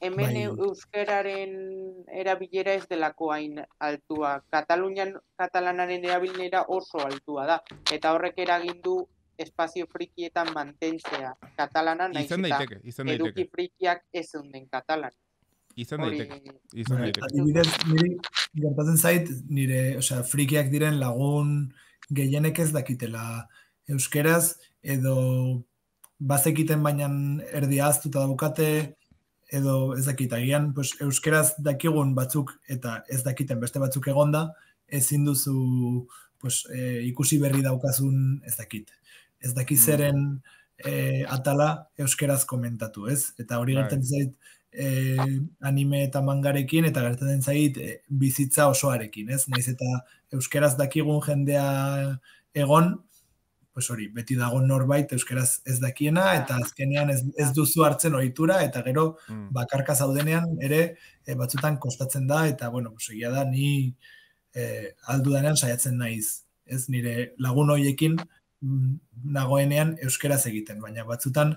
Hemen bai. euskararen erabilera ez delako hain altua. Katalunian katalanaren erabilera oso altua da. Eta horrek eragindu espazio frikietan mantentzea. Katalana nahiz eta daiteke, daiteke. eduki frikiak ez zunden katalana izan daiteke. Izan bai, daiteke. gertatzen zait, nire, osea, frikiak diren lagun gehienek ez dakitela euskeraz, edo bazekiten baina erdi aztuta daukate, edo ez dakit, agian, pues, euskeraz dakigun batzuk eta ez dakiten beste batzuk egonda, ez duzu pues, eh, ikusi berri daukazun ez dakit. Ez dakizeren mm. eh, atala euskeraz komentatu, ez? Eta hori right. Bai. gertatzen zait, e, anime eta mangarekin eta gertatzen zait eh, bizitza osoarekin, ez? Naiz eta euskeraz dakigun jendea egon, pues hori, beti dago norbait euskeraz ez dakiena ah. eta azkenean ez, duzu hartzen ohitura eta gero mm. bakarka zaudenean ere e, batzutan kostatzen da eta bueno, pues egia da ni e, aldudanean saiatzen naiz, ez nire lagun hoiekin mm, nagoenean euskeraz egiten, baina batzutan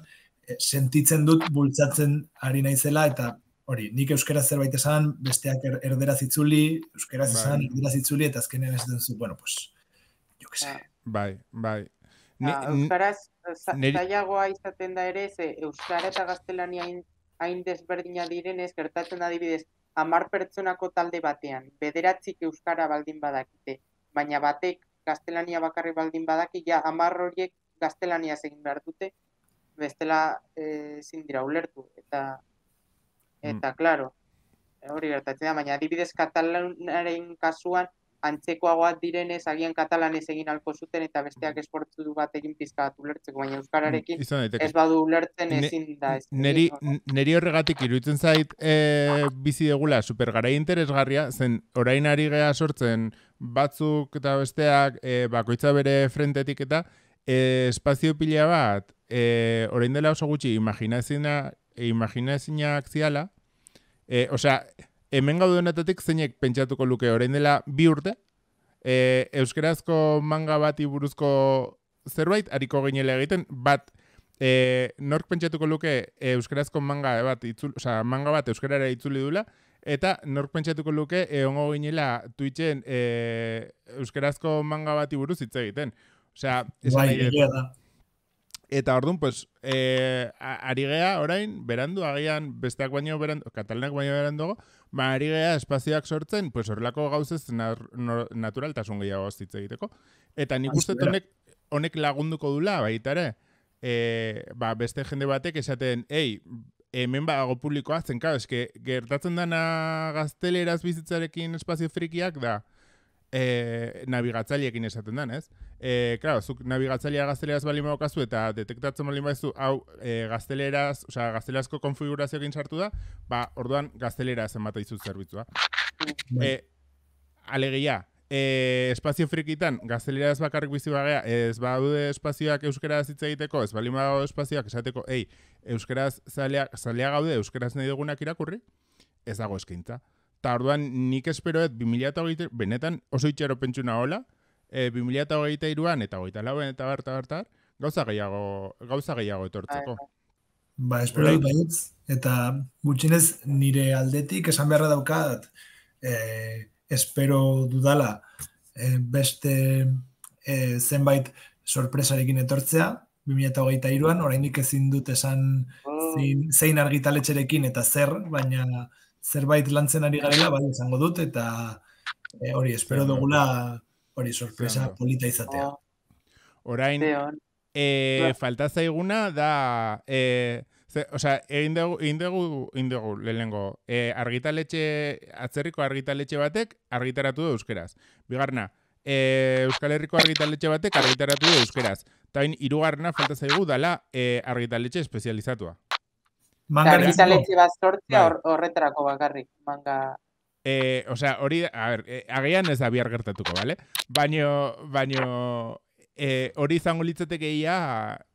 sentitzen dut bultzatzen ari naizela eta hori, nik euskera zerbait esan, besteak er, erderaz itzuli, euskera bai. esan, erderaz itzuli, eta azkenean ez duzu, bueno, pues, jo que ah. Bai, bai. Ni, ah, euskaraz, eh, izaten da ere, ze, euskara eta gaztelani hain, hain desberdina direnez, gertatzen da dibidez, amar pertsonako talde batean, bederatzik euskara baldin badakite, baina batek gaztelania bakarri baldin badaki, ja, amar horiek gaztelania egin behar dute, bestela ezin eh, dira ulertu eta mm. eta mm. claro hori gertatzen baina adibidez katalanaren kasuan antzekoagoa direnez, agian katalanez egin alko zuten eta besteak mm. esportu du bat egin pizka bat ulertzeko, baina euskararekin ez badu ulertzen ezin da. Ez neri, neri horregatik iruditzen zait e, bizi degula supergara interesgarria, zen orain ari geha sortzen batzuk eta besteak e, bakoitza bere frentetik eta e, espazio pila bat e, orain dela oso gutxi imaginazina imaginazinak ziala, e, eh, osea, hemen gaudu zeinek pentsatuko luke orain dela bi urte, e, eh, euskerazko manga bat iburuzko zerbait, hariko ginele egiten, bat, e, nork pentsatuko luke euskarazko euskerazko manga bat, itzul, osea, manga bat euskerara itzuli dula, eta nork pentsatuko luke egongo ginela Twitchen e, euskerazko manga bat iburuz hitz egiten. Osea, eta orduan, pues, e, ari gea orain, berandu, agian, besteak baino berandu, baino berandugo, ba, ari gea espazioak sortzen, pues, horrelako gauzez nar, naturaltasun gehiago zitze egiteko. Eta nik uste honek, honek lagunduko dula, baita ere, e, ba, beste jende batek esaten, ei, hemen badago publikoa zen, eske, gertatzen dana gazteleraz bizitzarekin espazio frikiak da, eh navigatzaileekin esaten den, ez? Eh, claro, zuk navigatzailea gazteleraz bali eta detektatzen bali baduzu hau eh gazteleraz, osea sea, gaztelerazko konfigurazioekin sartu da, ba, orduan gaztelera zenbat izut zerbitzua. Bai. Eh, alegia, eh espazio frikitan gazteleraz bakarrik bizi bagea, ez badude espazioak euskeraz hitz egiteko, ez bali badago espazioak esateko, ei, euskeraz zalea, zalea gaude, euskaraz nahi dugunak irakurri, ez dago eskaintza eta orduan nik esperoet 2008, benetan oso itxero pentsuna hola, e, 2008 iruan, eta goita lauen eta barta barta, gauza gehiago, gauza gehiago etortzeko. Ba, espero bai. dut eta gutxinez nire aldetik esan beharra daukat, e, espero dudala e, beste e, zenbait sorpresarekin etortzea, 2008 iruan, orainik ezin dut esan mm. zein argitaletxerekin eta zer, baina zerbait lantzen ari garela, bai izango dut, eta eh, hori, espero dugula, hori, sorpresa polita izatea. Horain, oh. e, eh, falta zaiguna da... E, O sea, egin dugu, egin dugu, egin dugu, lehenengo, e, argitaletxe, atzerriko argitaletxe batek argitaratu du euskeraz. Bigarna, e, euskal herriko argitaletxe batek argitaratu du euskeraz. Tain, hain, irugarna, falta zaigu, dala e, argitaletxe espezializatua manga eta bat horretarako bakarrik, manga... Eh, o hori, a ver, eh, agian ez da bihar gertatuko, vale? Baino, baino, eh, hori izango litzateke ia,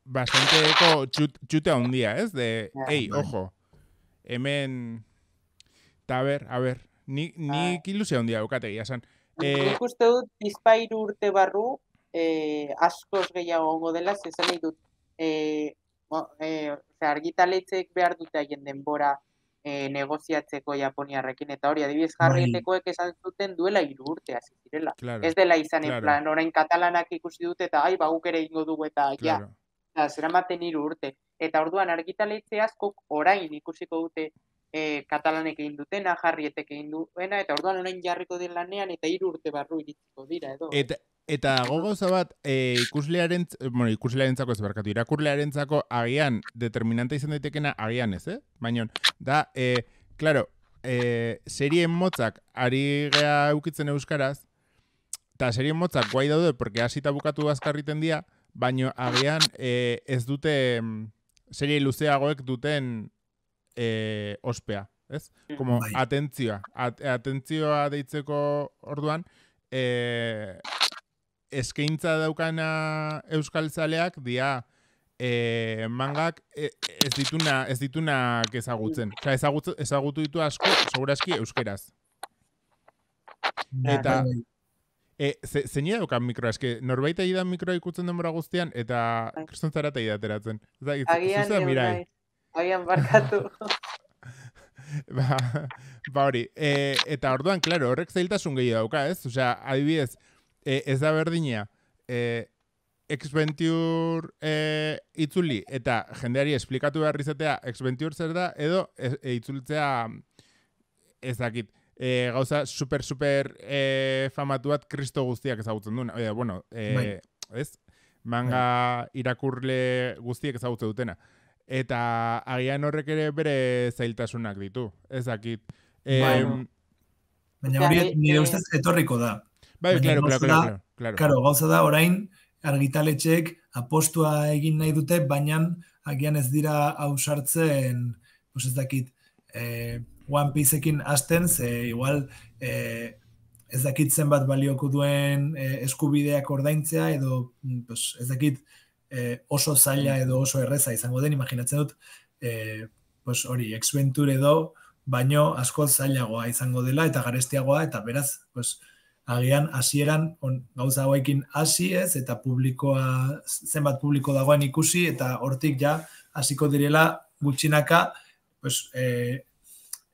bastante eko txut, txutea ondia, ez? De, ei, bai. ojo, hemen, eta a ver, a ver, ni, ni ah. Bai. ilusia ondia dukate, ia Eh, Nik dut, bizpairu urte barru, eh, askoz gehiago ongo dela, zezan dut, eh, eh, ze argitaletzek behar dute haien denbora e, negoziatzeko Japoniarrekin eta hori adibidez bai. jarrietekoek esan zuten duela hiru urte hasi direla. Claro, ez dela izan claro. plan orain katalanak ikusi dute eta ai ba guk ere eingo dugu eta claro. ja. Da, urte eta orduan argitaletze askok orain ikusiko dute e, katalanek egin dutena, jarrietek egin duena, eta orduan orain jarriko den lanean, eta hiru urte barru iritziko dira, edo. Eta gogoza bat, e, eh, ikuslearen, eh, bueno, ikuslearen zako ez barkatu, irakurlearen zako agian, determinante izan daitekena agian ez, eh? Baina, da, e, eh, claro, e, serien motzak ari gea eukitzen euskaraz, eta serien motzak guai daude, porque hasita bukatu azkarriten dia, baina agian e, ez dute, mm, serie luzeagoek duten e, ospea, ez? Como bai. atentzioa, atentzioa deitzeko orduan, eh eskaintza daukana euskaltzaleak dia eh, e, mangak ez dituna ez dituna ezagutzen. ezagutu, ezagutu ditu asko segurazki euskeraz. Eta bai. e, ze, zeinia daukan eske norbait ari da mikroa ikutzen denbora guztian, eta bai. kriston zara eta idateratzen. Agian, mirai. agian barkatu. ba, ba hori, e, eta orduan, klaro, horrek zailtasun gehi dauka, ez? Osea, adibidez, e, ez da berdina e, X-20 e, itzuli eta jendeari esplikatu behar izatea X-20 zer da edo e, itzultzea ezakit e, gauza super super e, famatu bat kristo guztiak ezagutzen duen bueno, e, bai. ez? manga bai. irakurle guztiek ezagutzen dutena eta agian horrek ere bere zailtasunak ditu ezakit bai. e, Baina hori, nire eh, ustez, etorriko da. Bai, Baina, claro, claro, claro, claro, gauza da orain argitaletxeek apostua egin nahi dute, baina agian ez dira ausartzen, pues ez dakit, eh, One Piece-ekin hasten, ze igual eh, ez dakit zenbat balioko duen eh, eskubideak ordaintzea, edo pues, ez dakit eh, oso zaila edo oso erreza izango den, imaginatzen dut, eh, pues hori, exventure edo, baino asko zailagoa izango dela eta garestiagoa eta beraz, pues, agian hasieran on gauza hauekin hasi ez eta publikoa zenbat publiko dagoen ikusi eta hortik ja hasiko direla gutxinaka pues eh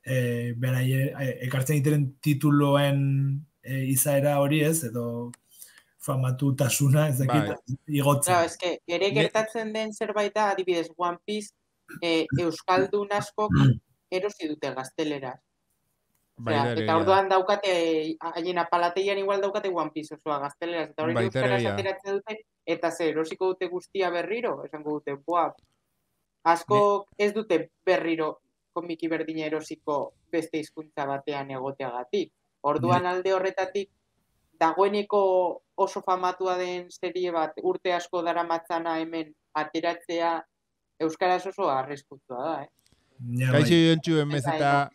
eh berai e, ekartzen iteren tituloen e, izaera hori ez edo famatu ez bai. dakit bai. igotzen ere gertatzen den zerbait adibidez One Piece e, euskaldun askok erosi dute gaztelera Bai, eta orduan daukate haien apalateian igual daukate One Piece osoa gaztelera, eta hori bai, dute, eta zer, erosiko dute guztia berriro, esango dute, boa, asko ez dute berriro komiki berdina erosiko beste izkuntza batean egoteagatik. Orduan alde horretatik dagoeneko oso famatua den serie bat urte asko dara matzana hemen ateratzea euskaraz oso arrezkuntua da, eh? Kaixo bai.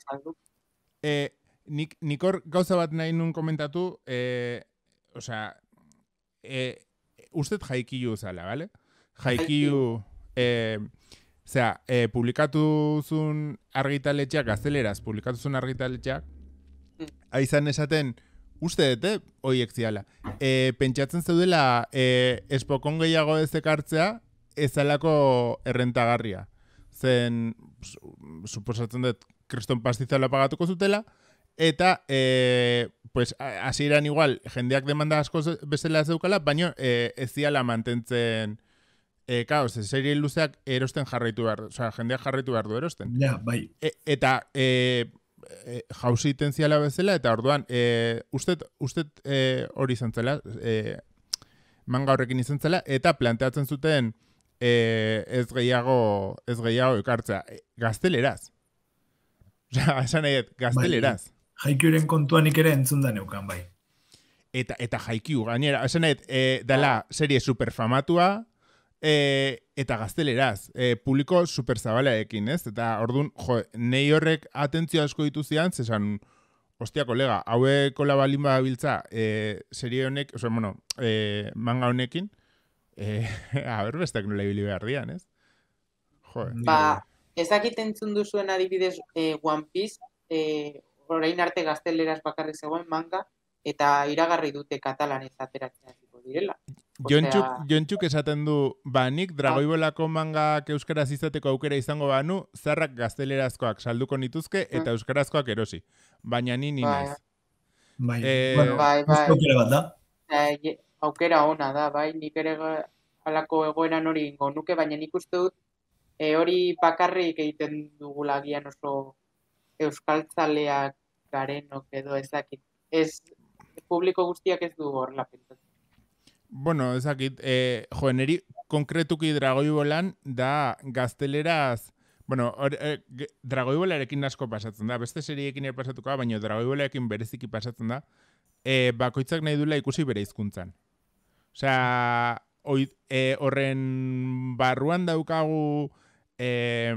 E, nik, nikor gauza bat nahi nun komentatu, e, osea, e, eh, ustet jaikilu zala, vale? Jaikilu, e, osea, e, publikatu zuen argitaletxak, gazteleraz, publikatu zun argitaletxak, mm. aizan esaten, uste eh, oiek ziala. E, pentsatzen zeudela, e, espokon gehiago ez ekartzea, ezalako errentagarria. Zen, suposatzen dut, kriston pastizala pagatuko zutela, eta, e, pues, igual, jendeak demanda asko bezala zeukala, baina e, ez ziala mantentzen, e, kao, ze zeri luzeak erosten jarraitu behar, oza, jendeak jarraitu behar du erosten. Ja, bai. E, eta, e, e jauzi bezala, eta orduan, e, ustet, ustet e, hori zantzela, e, man gaurrekin izan zela, eta planteatzen zuten e, ez gehiago ez gehiago ekartza. E, gazteleraz. Osea, esan gazteleraz. Bai, jaikiuren kontuan entzun da neukan, bai. Eta, eta jaikiu, gainera, esan nahi, e, eh, dala, serie superfamatua, e, eta gazteleraz, e, publiko ekin, ez? Eta ordun jo, nehi horrek atentzio asko ditu zian, zesan, ostia, kolega, haue kola badabiltza, e, serie honek, oso, bueno, e, manga honekin, e, a ber, nola ibili behar dian, ez? Jo, ba, Ez dakit entzun duzuen adibidez eh, One Piece, eh, arte gazteleraz bakarrik zegoen manga, eta iragarri dute katalan ez ateratzen direla. Jontxuk, esaten du, ba, nik dragoibolako ah. manga euskaraz izateko aukera izango banu, zarrak gaztelerazkoak salduko nituzke eta hmm. euskarazkoak erosi. Baina ni ni bai. naiz. Bai, eh, bai, bai. Aukera da? Bai, aukera ona da, bai, nik ere alako egoera hori ingo nuke, baina nik uste dut e, hori bakarrik egiten dugula gian oso euskaltzaleak garenok edo ezakit. Ez, publiko guztiak ez du hor lapentatzen. Bueno, ezakit, e, eh, jo, konkretuki dragoi bolan, da gazteleraz, bueno, or, eh, dragoi asko pasatzen da, beste seriekin ere pasatuko, baina dragoi bereziki pasatzen da, Eh, bakoitzak nahi duela ikusi bere hizkuntzan. Osea, e, horren barruan daukagu, Eh,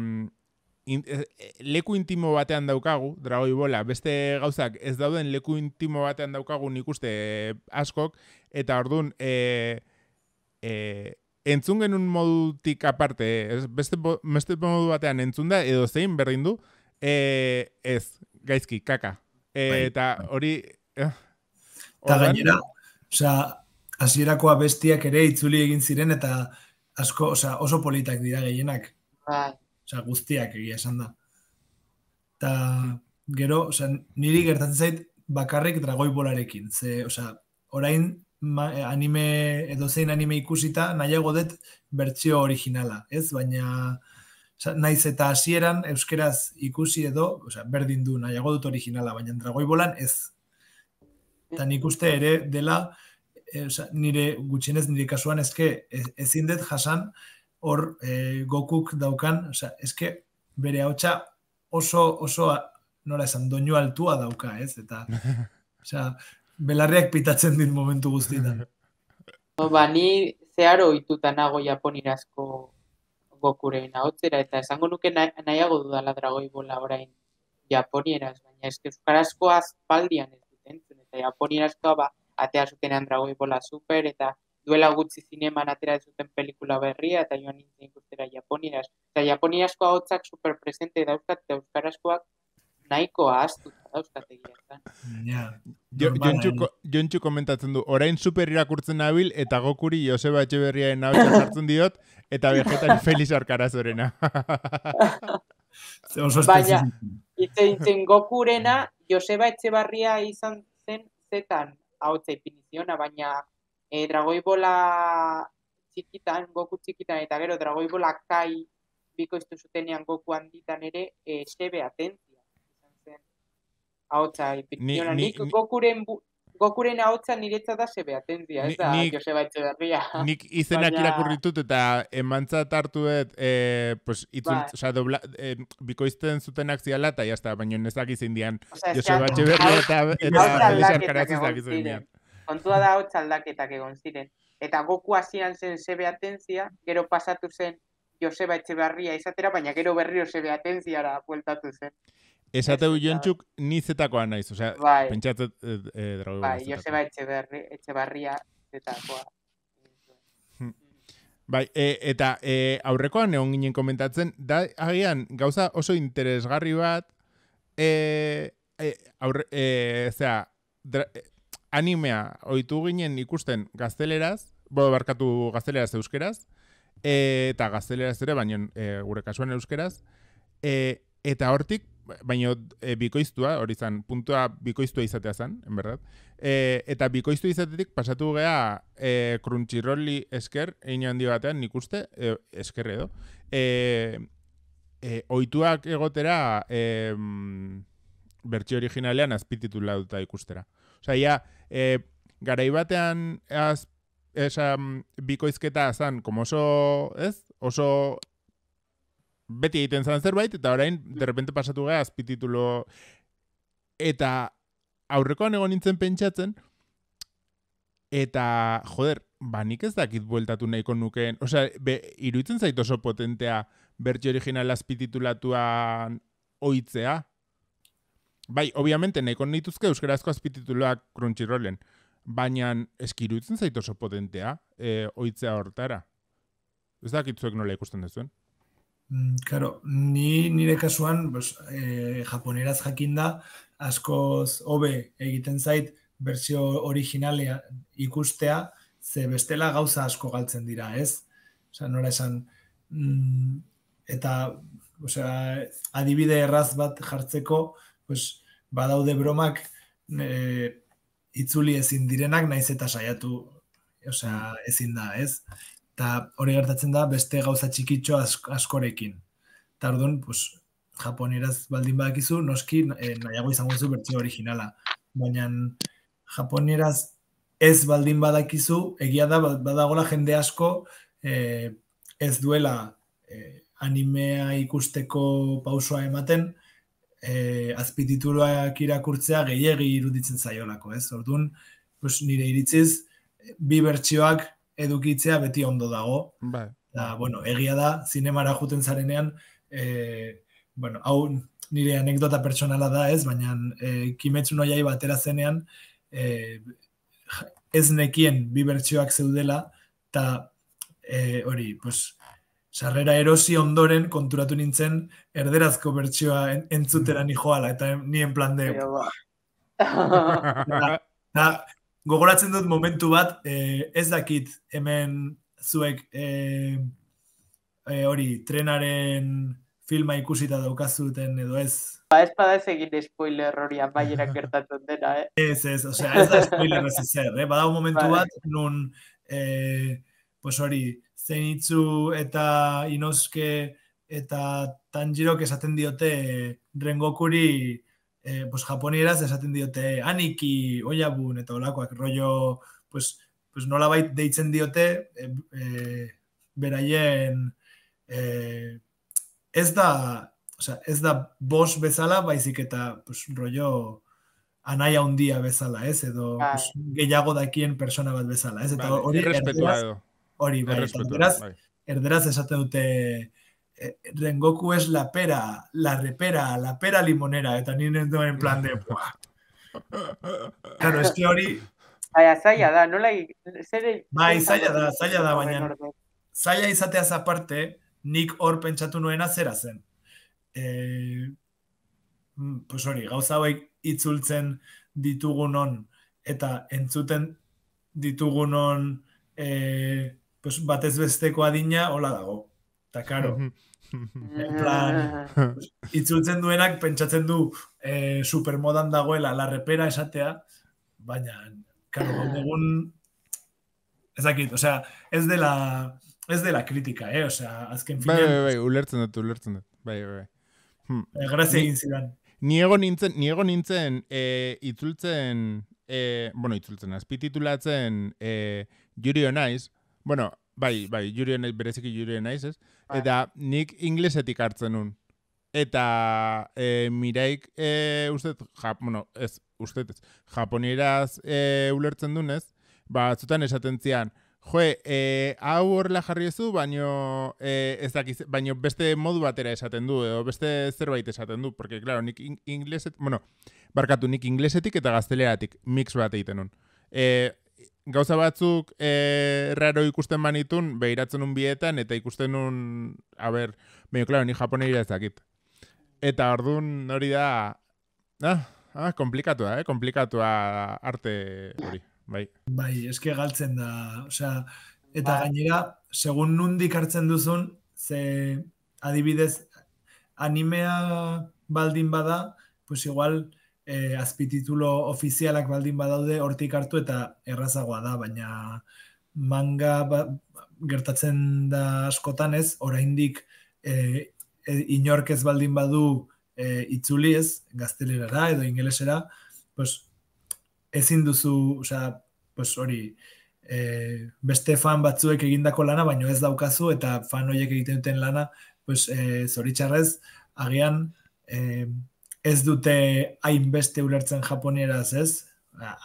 eh, leku intimo batean daukagu, dragoi bola, beste gauzak ez dauden leku intimo batean daukagu nik uste eh, askok, eta orduan, eh, eh, entzun genuen modutik aparte, eh, beste, beste modu batean entzun da, edo zein berdin du, e, ez, gaizki, kaka. E, bai. eta hori... Eh, eta gainera, oza, asierako abestiak ere itzuli egin ziren, eta asko, oza, oso politak dira gehienak. Bai. Osea, guztiak egia esan da. Ta gero, osea, niri gertatzen zait bakarrik dragoi bolarekin. Ze, osea, orain ma, eh, anime edo zein anime ikusita nahiago dut bertsio originala, ez? Baina osea, naiz eta hasieran euskeraz ikusi edo, osea, berdin du nahiago dut originala, baina dragoi bolan ez. Ta nikuste ere dela eh, osea, nire gutxinez nire kasuan ezke ezin dut jasan hor e, gokuk daukan, oza, eske bere haotxa oso, oso, nola esan, doinu altua dauka, ez? Eta, oza, belarriak pitatzen dit momentu guztietan. No, ba, ni zeharo oituta nago japonirazko gokuren haotzera, eta esango nuke nahiago dudala dragoi bola orain japonieraz, baina eske euskarazkoa azpaldian ez dut entzun, eta japonierazkoa ba, atea zutenean dragoi bola super, eta duela gutxi zineman atera zuten pelikula berria, eta joan nintzen ikustera japoniraz. Eta japoniazkoa hotzak superpresente dauzkat, eta euskarazkoak nahikoa astuta dauzkat egia. Jo, Jontxu komentatzen du, orain super irakurtzen nabil, eta gokuri Joseba Etxeberriaen nabil hartzen diot, eta vegetari Feliz Arkarazorena. oso Baina, itzen, itzen gokurena, Joseba Etxeberria izan zen zetan hau zeipin baina e, dragoi bola txikitan, goku txikitan, eta gero dragoi bola kai bikoiztu zutenean goku handitan ere, e, sebe atentia. Haotza, pikiona, eh, ni, ni, nik gokuren bu... Gokuren haotza niretzat da sebe atentzia, ez da, nik, Joseba Etxeberria. Nik izenak Baina... irakurritut eta emantzat hartu dut, pues, bai. bikoizten zuten akzialata, jazta, ez ezak izin dian, o Joseba Etxeberria eta, eta, eta, kontua da hotz aldaketak egon ziren. Eta goku hasian zen zebe atentzia, gero pasatu zen Joseba Etxebarria izatera, baina gero berriro zebe atentziara bueltatu zen. Esate du jontxuk nizetakoa naiz, osea, bai. Eh, eh, bai, Joseba Etxebarria zetakoa. Hmm. Bai, e, eta e, aurrekoan egon ginen komentatzen, da agian gauza oso interesgarri bat e, e, aurre, e, zera, dra, animea oitu ginen ikusten gazteleraz, bodo barkatu gazteleraz euskeraz, e, eta gazteleraz ere, baino e, gure kasuan euskeraz, e, eta hortik, baino bikoiztua, hori zan, puntua bikoiztua izatea zan, e, eta bikoiztua izatetik pasatu gea e, esker, egin handi batean nik uste, e, esker edo, e, oituak egotera e, bertxe originalean azpititula duta ikustera. Osa, ia, e, garai batean az, esan mm, bikoizketa zan, como oso, ez? Oso beti egiten zan zerbait, eta orain, derrepente pasatu gara azpititulo, eta aurrekoan egon nintzen pentsatzen, eta, joder, ba, nik ez dakit bueltatu nahiko nukeen, osea, be, iruitzen zait oso potentea bertxe original azpititulatuan oitzea, Bai, obviamente, nahiko nituzke euskarazko azpitituloak Crunchyrollen, baina eskirutzen zait oso potentea, e, eh, oitzea hortara. Ez dakitzuek nola ikusten dezuen? Mm, claro, ni nire kasuan, pues, eh, japoneraz jakinda, askoz hobe egiten zait bersio originalea ikustea, ze bestela gauza asko galtzen dira, ez? Osea, nola esan, mm, eta, osea, adibide erraz bat jartzeko, pues, badaude bromak e, itzuli ezin direnak naiz eta saiatu osea, ezin da, ez? Eta hori gertatzen da beste gauza txikitxo askorekin. Tardun pues, japoneraz baldin badakizu, noski naiago e, nahiago izango zu bertsio originala. Baina japoneraz ez baldin badakizu, egia da ba-, badagola jende asko eh, ez duela e, animea ikusteko pausoa ematen, e, irakurtzea gehiegi iruditzen zaionako, ez? Orduan, pues, nire iritziz, bi bertsioak edukitzea beti ondo dago. Bai. Da, bueno, egia da, zinemara juten zarenean, e, bueno, hau nire anekdota pertsonala da, ez? Baina, e, kimetsu noiai batera zenean, e, ez nekien bi bertsioak zeudela, eta e, hori, pues, sarrera erosi ondoren konturatu nintzen erderazko bertsioa entzutera mm. ni joala eta nien en plan de da, ba. gogoratzen dut momentu bat eh, ez dakit hemen zuek eh, eh, hori trenaren filma ikusita daukazuten edo ez ba ez bada ez egin spoiler hori amaiera gertatzen dena eh? ez ez, ez da spoiler ez eh? badau momentu bat nun eh, pues hori zenitzu eta inoske eta tanjirok esaten diote rengokuri eh, pues, japonieraz esaten diote aniki, oiabun eta olakoak rollo pues, pues nola bait deitzen diote eh, eh, beraien eh, ez da o sea, ez da bos bezala baizik eta pues, rollo anaia hundia bezala ez edo pues, gehiago dakien persona bat bezala ez eta hori vale, hori bai, erderaz, bai. erderaz esate dute eh, rengoku ez la pera, la repera, la pera limonera, eta nien duen plan de, Claro, es que hori... Bai, zaila da, nola... Zere... Bai, zaila da, zaila da, baina... Zaila izateaz aparte, nik hor pentsatu nuena zera zen. E, pues hori, gauza hauek itzultzen ditugunon eta entzuten ditugunon e, pues batez besteko adina hola dago. Ta claro. plan, itzultzen duenak pentsatzen du eh, supermodan dagoela la esatea, baina claro, egun ez o sea, es de la es de eh, o sea, azken finean. Bai, bai, bai, ulertzen dut, ulertzen dut. Bai, bai, bai. Hm. Eh, Gracias Niego nintzen, niego nintzen eh, itzultzen Eh, bueno, itzultzen, azpititulatzen eh, Yuri Onaiz, Bueno, bai, bai, jurien naiz, bereziki jurien naiz, ez? Bai. Eta nik inglesetik hartzen nun. Eta e, miraik, e, eh, ustez, bueno, ez, ustez, ez, japonieraz eh, ulertzen dunez, ba, zutan esaten zian, joe, e, hau horrela jarri ezu, baino, e, ez dakiz, baino beste modu batera esaten du, edo beste zerbait esaten du, porque, claro, nik inglesetik, bueno, barkatu, nik inglesetik eta gazteleratik mix bat egiten nun. E, gauza batzuk e, raro ikusten banitun, behiratzen un bietan, eta ikusten un, a ber, meio, klaro, ni japonei irazakit. Eta ordun hori da, ah, ah, da, eh? da arte hori, bai. Bai, eske galtzen da, osea, eta bai. gainera, segun nundik hartzen duzun, ze adibidez, animea baldin bada, pues igual, e, eh, azpititulo ofizialak baldin badaude hortik hartu eta errazagoa da, baina manga ba, gertatzen da askotan ez, oraindik e, e, inork ez baldin badu e, itzuli ez, gaztelerara edo ingelesera, pues, ezin duzu, osea, pues hori, e, beste fan batzuek egindako lana, baino ez daukazu, eta fan horiek egiten duten lana, pues, e, zoritxarrez, agian, ez dute hainbeste ulertzen japoneraz, ez?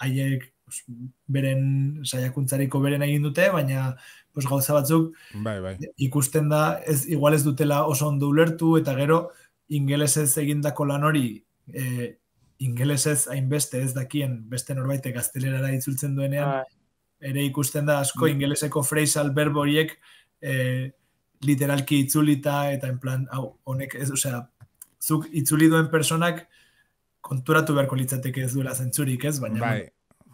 Haiek beren saiakuntzariko beren egin dute, baina pues, gauza batzuk bai, bai. ikusten da, ez, igual ez dutela oso ondo ulertu, eta gero ingelesez egindako lan hori e, ingelesez hainbeste ez dakien beste norbaite gaztelerara itzultzen duenean, bai. ere ikusten da asko mm. ingeleseko phrasal verb e, literalki itzulita eta en hau, honek, ez, osea, zuk itzuli duen personak konturatu beharko litzateke ez duela zentzurik, ez? Baina, bai,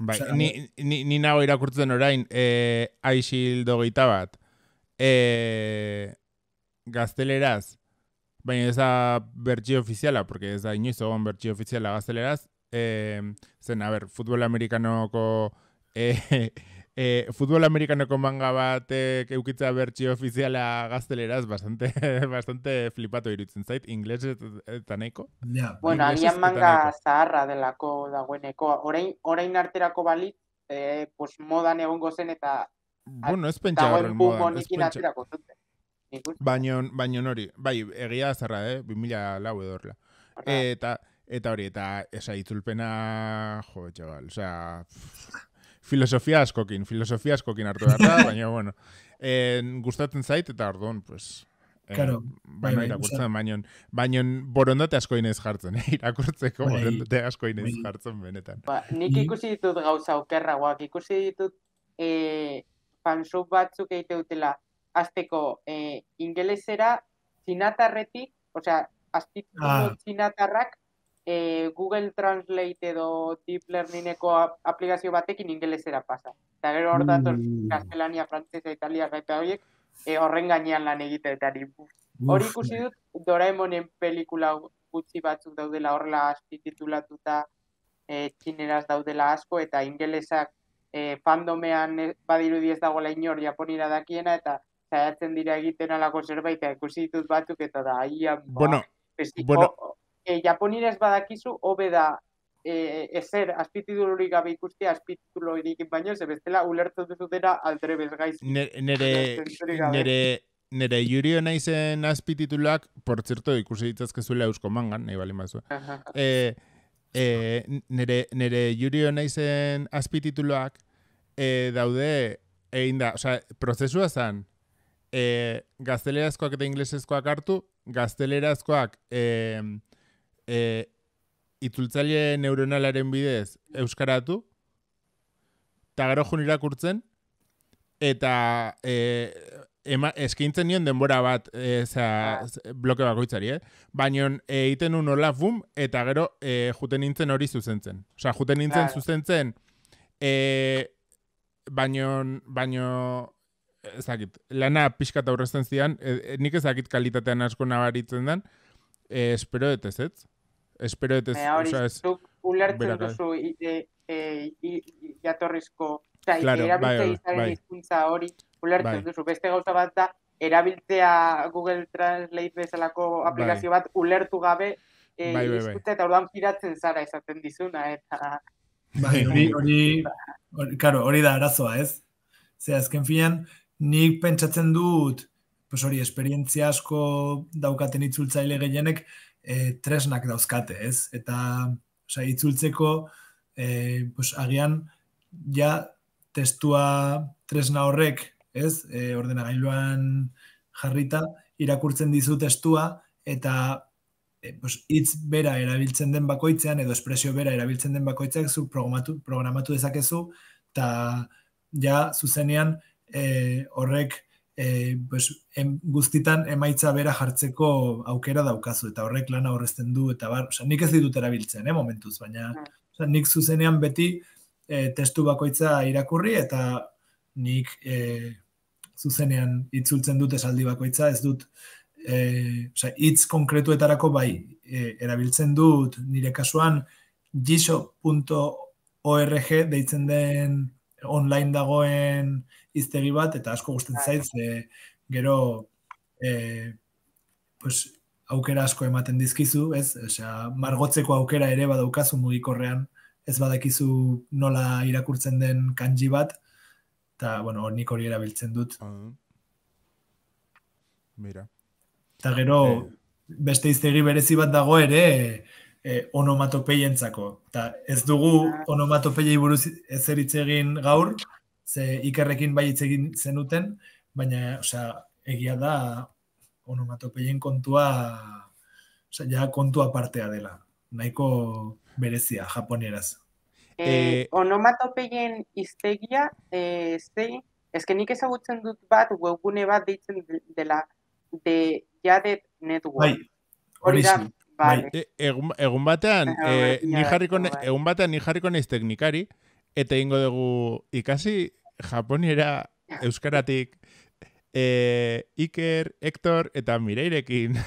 bai. ni, ni, ni nago irakurtzen orain eh, aixil dogeita bat eh, gazteleraz baina ez da bertxi ofiziala porque ez da inoiz ogon bertxi ofiziala gazteleraz eh, zen, a ber, futbol amerikanoko eh, e, eh, futbol amerikaneko manga bat eukitza bertsio ofiziala gazteleraz, bastante, bastante flipatu irutzen zait, ingles eta nahiko. Yeah. Bueno, agian manga zaharra delako dagoeneko, orain, orain arterako balit, eh, pues, modan egongo zen eta bueno, ez pentsa horren modan. Ez pentsa hori, bai, egia zaharra eh? 2000 lau edo Eta, eta hori, eta esa itzulpena, jo, osea, filosofia askokin, filosofia askokin hartu behar da, baina, bueno, eh, gustatzen zait, eta orduan, pues, claro, bai, baina bai, irakurtzen, bai, baina, baina borondate asko inez jartzen, eh, irakurtzeko bai, borondate bai. asko inez jartzen benetan. Ba, nik ikusi ditut gauza okerragoak, ikusi ditut eh fansub batzuk egite hasteko azteko eh, ingelesera, ingelezera, zinatarretik, osea, azpitzuko ah. zinatarrak e, Google Translate edo Deep Learningeko aplikazio batekin ingelesera pasa. Eta gero hor da, mm. kastelania, frantzesa, italia, gaipa horiek, horren gainean lan egite eta Hor ikusi dut, Doraemonen pelikula gutxi batzuk daudela horrela aski titulatuta e, txineraz daudela asko eta ingelesak e, eh, fandomean eh, badiru ez dago la inor japonira dakiena eta zaiatzen dira egiten alako zerbait eta ikusi ditut batzuk eta da, bueno. Bueno, e, ez badakizu, hobe da, e, ezer, azpitidururik gabe ikustia, azpitidururik baino, ez bestela ulertu duzu dena aldre bezgaiz. Nere, nere, Nere, juri hona izen azpitituluak, por zerto, ikusi ditazkezuela eusko mangan, nahi bali mazua. E, e, nere, nere, juri hona izen azpitituluak e, daude, egin da, oza, prozesua zan, e, gaztelerazkoak eta inglesezkoak hartu, gaztelerazkoak, e, e, itzultzaile neuronalaren bidez euskaratu, eta gero jun irakurtzen, eta e, ema, eskintzen nion denbora bat e, ah. bloke bakoitzari, eh? Baina e, egiten nun hola bum, eta gero e, juten nintzen hori zuzentzen. Osa, juten nintzen ah. zuzentzen, e, baino, baino ezakit, lana pixka aurrezten zian, e, e, nik ezakit kalitatean asko nabaritzen den, e, espero, eta ez espero ez ezazu ulertzen duzu jatorrizko eta erabiltzea izan izkuntza hori ulertzen duzu beste gauza bat da erabiltzea Google Translate bezalako aplikazio bat ulertu gabe eh, eta orduan piratzen zara esaten dizuna eta bai, Hori ba. hori da arazoa, ez? Ze azken fian nik pentsatzen dut, pues hori esperientzia asko daukaten itzultzaile gehienek e, tresnak dauzkate, ez? Eta, oza, itzultzeko, e, pues, agian, ja, testua tresna horrek, ez? E, ordenagailuan jarrita, irakurtzen dizu testua, eta pues, itz bera erabiltzen den bakoitzean edo espresio bera erabiltzen den bakoitzeak zu programatu, programatu dezakezu eta ja zuzenean e, horrek e, pues, em, guztitan emaitza bera jartzeko aukera daukazu, eta horrek lana aurrezten du, eta bar, oza, nik ez ditut erabiltzen, eh, momentuz, baina oza, nik zuzenean beti e, testu bakoitza irakurri, eta nik e, zuzenean itzultzen dut esaldi bakoitza, ez dut, e, oza, itz konkretuetarako bai, e, erabiltzen dut nire kasuan, jiso.org deitzen den online dagoen iztegi bat, eta asko gusten zait, gero e, pues, aukera asko ematen dizkizu, ez? Osea, margotzeko aukera ere badaukazu mugikorrean, ez badakizu nola irakurtzen den kanji bat, eta, bueno, nik hori erabiltzen dut. Ah. Mira. Eta gero, eh. beste iztegi berezi bat dago ere, eh, onomatopeientzako. Ta ez dugu ah. onomatopeiei buruz ezer hitz egin gaur, ze ikerrekin bai hitz egin zenuten, baina osea, egia da onomatopeien kontua osea, ja kontua partea dela. Nahiko berezia japonieraz. Eh, eh onomatopeien iztegia eh, ezken nik ezagutzen dut bat, webgune bat deitzen dela de jadet network. Bai, hori da, Bai. bai e, egun, batean, e, ni bai, jarriko, egun batean ni jarriko naiz teknikari, eta ingo dugu ikasi Japoniera Euskaratik e, Iker, Hector eta Mireirekin.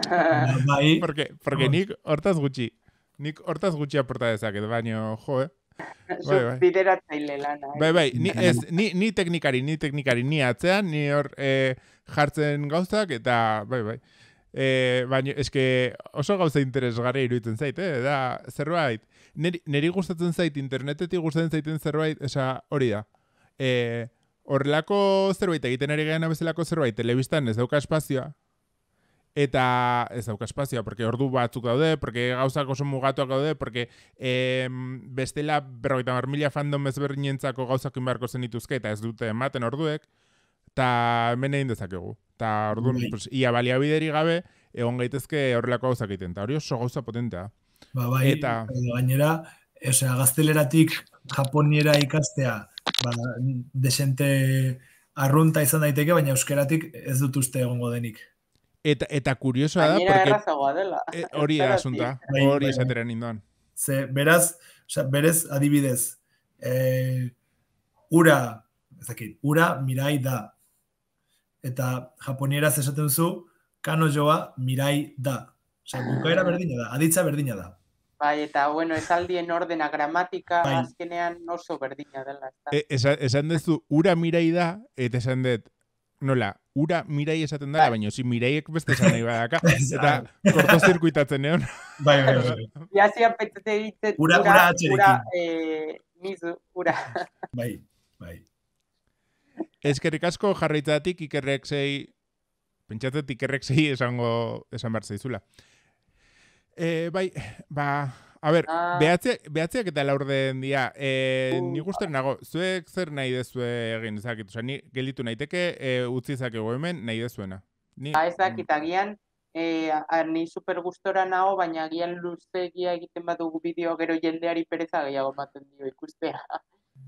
bai. porque, porque nik hortaz gutxi. Nik hortaz gutxi aporta dezaket, baino, jo, eh. eh? Bai, bai. Bideratzaile Bai, bai, ni, ni, teknikari, ni teknikari, ni atzean, ni hor eh, jartzen gauzak, eta bai, bai. E, baina eske oso gauza interesgarri iruditzen zait, eh? da zerbait. Neri, neri gustatzen zait internetetik gustatzen zaiten zerbait, esa hori da. E, horrelako zerbait egiten ari gaina bezalako zerbait telebistan ez dauka espazioa. Eta ez dauka espazioa, porque ordu batzuk daude, porque gauzak oso mugatuak daude, porque bestela berroita marmila fandom ezberdinentzako gauzak inbarko zenituzke eta ez dute ematen orduek eta hemen egin dezakegu. Eta bai. pues, ia baliabideri gabe, egon gaitezke horrelako gauzak egiten. Eta hori oso gauza potentea. Ba, bai, eta... gainera, osea, gazteleratik japoniera ikastea, ba, desente arrunta izan daiteke, baina euskeratik ez dut uste egongo denik. Eta, eta kuriosoa da, porque... E, hori da asunta, bai, hori bai, bai. indoan. beraz, osea, berez adibidez, e, ura, ezakit, ura mirai da, eta japonieraz esaten duzu, kano joa mirai da. Osa, bukaera berdina da, aditza berdina da. Bai, eta, bueno, ez aldien ordena gramatika, bai. azkenean oso berdina dela. E, esan, esan dezu, ura mirai da, eta esan dut, nola, ura mirai esaten dara, bai. baina zi miraiek beste esan nahi badaka. eta korto zirkuitatzen Bai, bai, bai. Ia zian ditzen. Ura, ura, ura, ura, eh, ura. bai, bai. Eskerrik asko jarraitzatik ikerrek zei, pentsatzat ikerrek zei esango esan behar zaizula. E, bai, ba, a ber, ah. behatzeak, eta laur den dia, e, eh, uh. ni guztaren nago, zuek zer nahi dezue egin ezakit, ni gelitu naiteke e, utzi zake hemen nahi dezuena. Ni, ba, ah, ezakit, mm. agian, e, ni super gustora nago, baina agian luzegia egiten badugu bideo gero jendeari pereza gehiago maten dio ikustea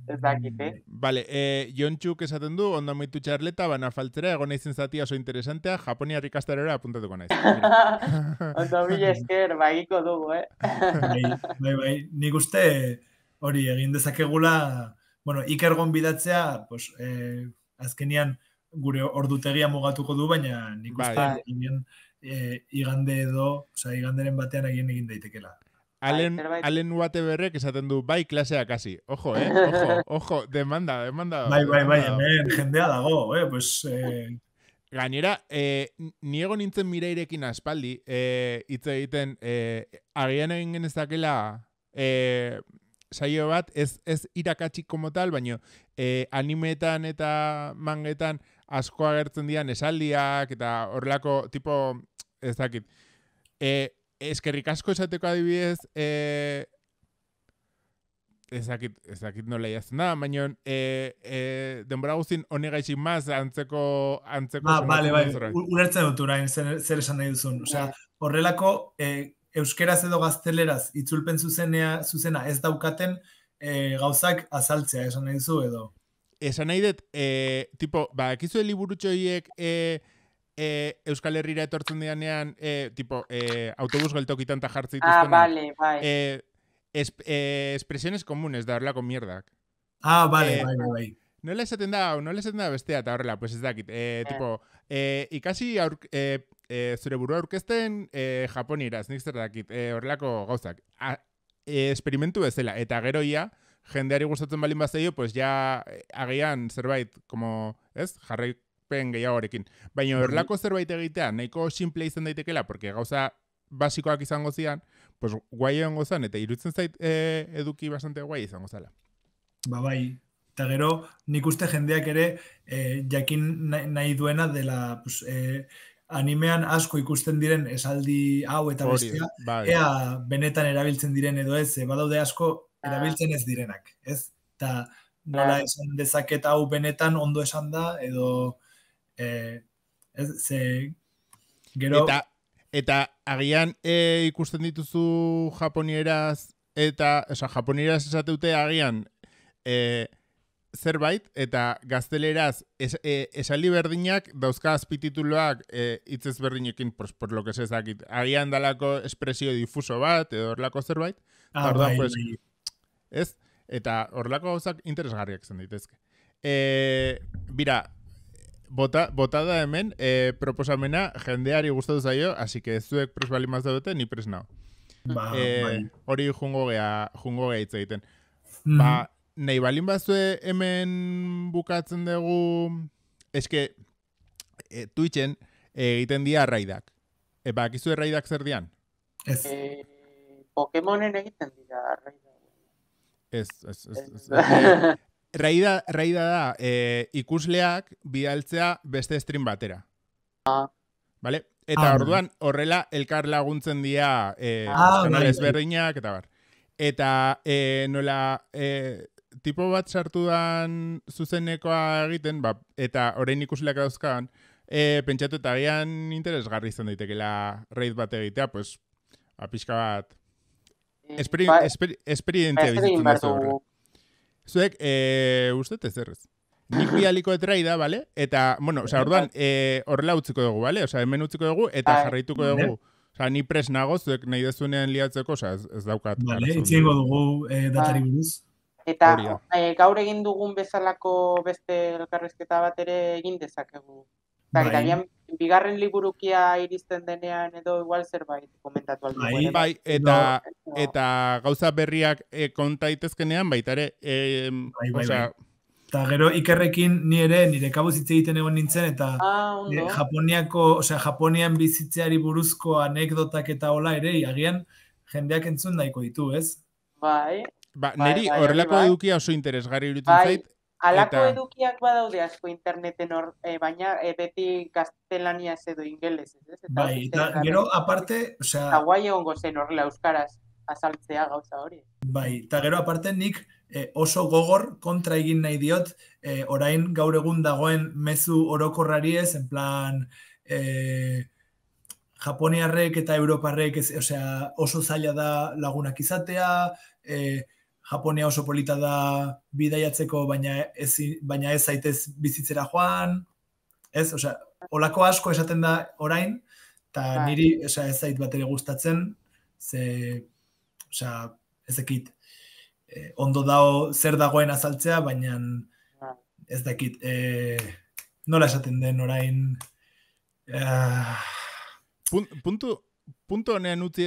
ez dakit, eh? Vale, eh, jontxuk esaten du, ondo amaitu txarleta, baina faltzera, egon zati oso interesantea, Japonia rikastarera apuntatuko naiz. ondo esker, bagiko dugu, eh? bai, bai, bai, nik uste hori egin dezakegula, bueno, ikergon bidatzea, pues, eh, azkenian gure ordutegia mugatuko du, baina nik uste bai. eh, igande edo, sea, iganderen batean egin egin daitekela. Alen, bai, alen uate berrek esaten du, bai, klasea kasi. Ojo, eh? Ojo, ojo, demanda, demanda. Bai, bai, bai, bai, hemen jendea dago, eh? Pues, eh... Gainera, eh, niego nintzen mireirekin aspaldi, eh, itze egiten, eh, agian egin genezakela eh, saio bat, ez, ez irakatzik komo tal, baino eh, animetan eta mangetan asko agertzen dian esaldiak eta horrelako tipo ez dakit. Eh, eskerrik asko esateko adibidez, e, eh, ezakit, ezakit nola jazten da, baina e, e, denbora guztin honega maz antzeko... antzeko ah, bale, bai, unertzen dut urain, zer, zer esan nahi duzun. Osea, horrelako, e, euskeraz edo gazteleraz, itzulpen zuzenea, zuzena ez daukaten, e, gauzak azaltzea esan nahi duzu edo. Esan nahi dut, e, tipo, ba, ekizu heliburutxoiek... E, e, Euskal Herriera etortzen dianean, e, tipo, e, autobus galtokitan tajartzituzten. Ah, bale, bai. E, e, expresiones comunes da horrelako mierdak. Ah, bale, e, bai, bai. No les esaten da, no les da bestea ta horrela, pues ez dakit. E, eh. tipo, eh, ikasi aur, eh, eh, zure burua aurkezten eh, Japoniraz, nik zer dakit, eh, horrelako gauzak. A, eh, experimentu eta geroia jendeari gustatzen balin bazaio, pues ja e, agian zerbait como, ez? Jarrai ekarpen gehiagorekin. Baina horrelako zerbait egitea, nahiko simple izan daitekeela, porque gauza basikoak izango zian, pues guai egon gozan, eta irutzen zait eh, eduki bastante guai izango zala. Ba bai, eta gero nik uste jendeak ere eh, jakin nahi duena dela pues, eh, animean asko ikusten diren esaldi hau eta Hori, bai. ea benetan erabiltzen diren edo ez, e, badaude asko ah. erabiltzen ez direnak, ez? Eta ah. nola esan dezaket hau benetan ondo esan da, edo... Eh, ez, ze, Eta, eta agian e, ikusten dituzu japonieraz, eta, oza, japonieraz esateute agian e, zerbait, eta gazteleraz es, e, esaldi berdinak dauzka azpitituloak e, itzez berdinekin, por, por lo que se agian dalako espresio difuso bat, edo horlako zerbait, ah, bai, Pues, bai. ez? Eta horlako gauzak interesgarriak zen daitezke. Eh, bira, bota, da hemen eh, proposamena jendeari gustatu zaio, así que zuek pres bali más nipres ni pres nao. Ba, eh, bai. hori jungo gea, jungo gea hitz egiten. Mm Ba, nei balin bazue hemen bukatzen dugu eske eh, Twitchen eh, egiten dira raidak. E ba, akizu erraidak zer dian? Ez. Eh, Pokemonen egiten dira, erraidak. Ez, ez, ez. raida, raida da e, ikusleak bidaltzea beste stream batera. Ah. Vale? Eta ah, orduan horrela elkar laguntzen dira e, ah, ezberdinak eta bar. Eta e, nola e, tipo bat sartu dan zuzenekoa egiten, ba, eta orain ikusleak dauzkan, e, pentsatu eta gian interesgarri izan daitekela raid bat egitea, pues, apiskabat ba, bat, mm, esperi, bai. esperi, esperientzia bizitzen dut zuek, e, uste, tezerrez. Nik bialiko etrai da, bale? Eta, bueno, oza, orduan, e, horrela utziko dugu, bale? Osa, hemen utziko dugu, eta bai. jarraituko dugu. Osa, ni pres nago, zuek nahi dezunean liatzeko, oza, ez, ez daukat. Bale, itxego dugu, e, datari buruz. Eta e, gaur egin dugun bezalako beste elkarrezketa bat ere egin dezakegu Bai, bai Bigarren liburukia iristen denean edo igual zerbait komentatu aldu. Bai, bai eta, eta gauza berriak kontaitezkenean, eh, konta baita ere. E, bai, bai, bai, Eta gero ikerrekin ni ere nire kabuz hitz egiten egon nintzen eta ah, nire, eh, Japoniako, Japonian bizitzeari buruzko anekdotak eta hola ere, agian jendeak entzun nahiko ditu, ez? Bai. Ba, neri horrelako eduki bai, edukia oso interesgarri iruditzen zait. Alako eta... edukiak badaude asko interneten hor, eh, baina e, beti gaztelania ez edo ingelez. Ez, bai, eta gero, aparte... Osea... Hawaii egon zen horrela, euskaraz azaltzea gauza hori. Bai, eta gero, aparte, nik eh, oso gogor kontra egin nahi diot, eh, orain gaur egun dagoen mezu orokorrari ez, en Eh... Japoniarrek eta Europarrek, osea, oso zaila da lagunak izatea, eh, Japonia oso polita da bidaiatzeko, baina ez, baina ez zaitez bizitzera joan, ez? Osea, olako asko esaten da orain, eta ba. niri osea, ez zait bat ere gustatzen, ze, osea, ez ekit, eh, ondo dao zer dagoen azaltzea, baina bai. ez dakit, eh, nola esaten den orain, eh, Punto, punto, puntu utzi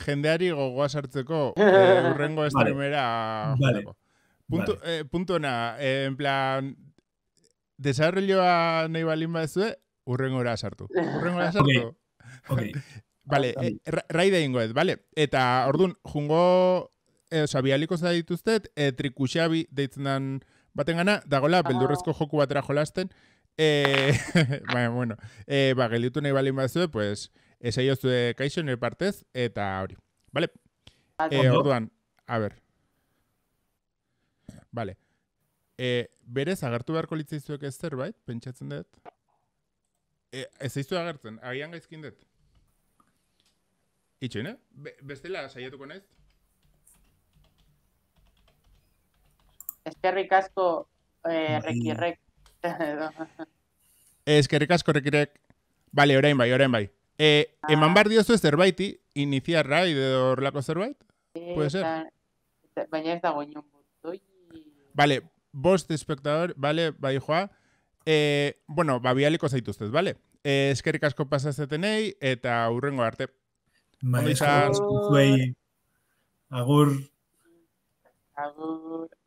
jendeari gogoa sartzeko eh, urrengo estremera vale. Eh, na, eh, en plan desarrolloa nahi balin badezu urrengo era sartu urrengo era sartu okay. Okay. vale, eh, raide ingoet, vale eta ordun jungo eh, zaituzte eh, trikuxabi deitzen dan baten gana, dagola, beldurrezko joku batera jolasten eh, bueno, eh, ba, gelitu nahi balin badezu pues, Ese yo estuve en partez eta hori. Vale. E, eh, orduan, a ver. Vale. E, eh, berez agertu beharko litzaizuek ez zerbait, pentsatzen dut. Eh, ez agertzen, agian gaizkin dut. Itxo, bestela saiatuko naiz. Eskerrik asko, eh, mm. rekirek. Eh, eskerrik asko, rekirek. Bale, orain bai, orain bai. Eh, ah. eman bar diozu ez zerbaiti, inizia rai de Puede ser? Baina ez dago nion botoi... Vale, bost espectador, vale, bai joa. Eh, bueno, babialiko zaituztez, vale? Eh, eskerik asko pasazetenei eta urrengo arte. Maizkaz, kutuei. Agur. Agur.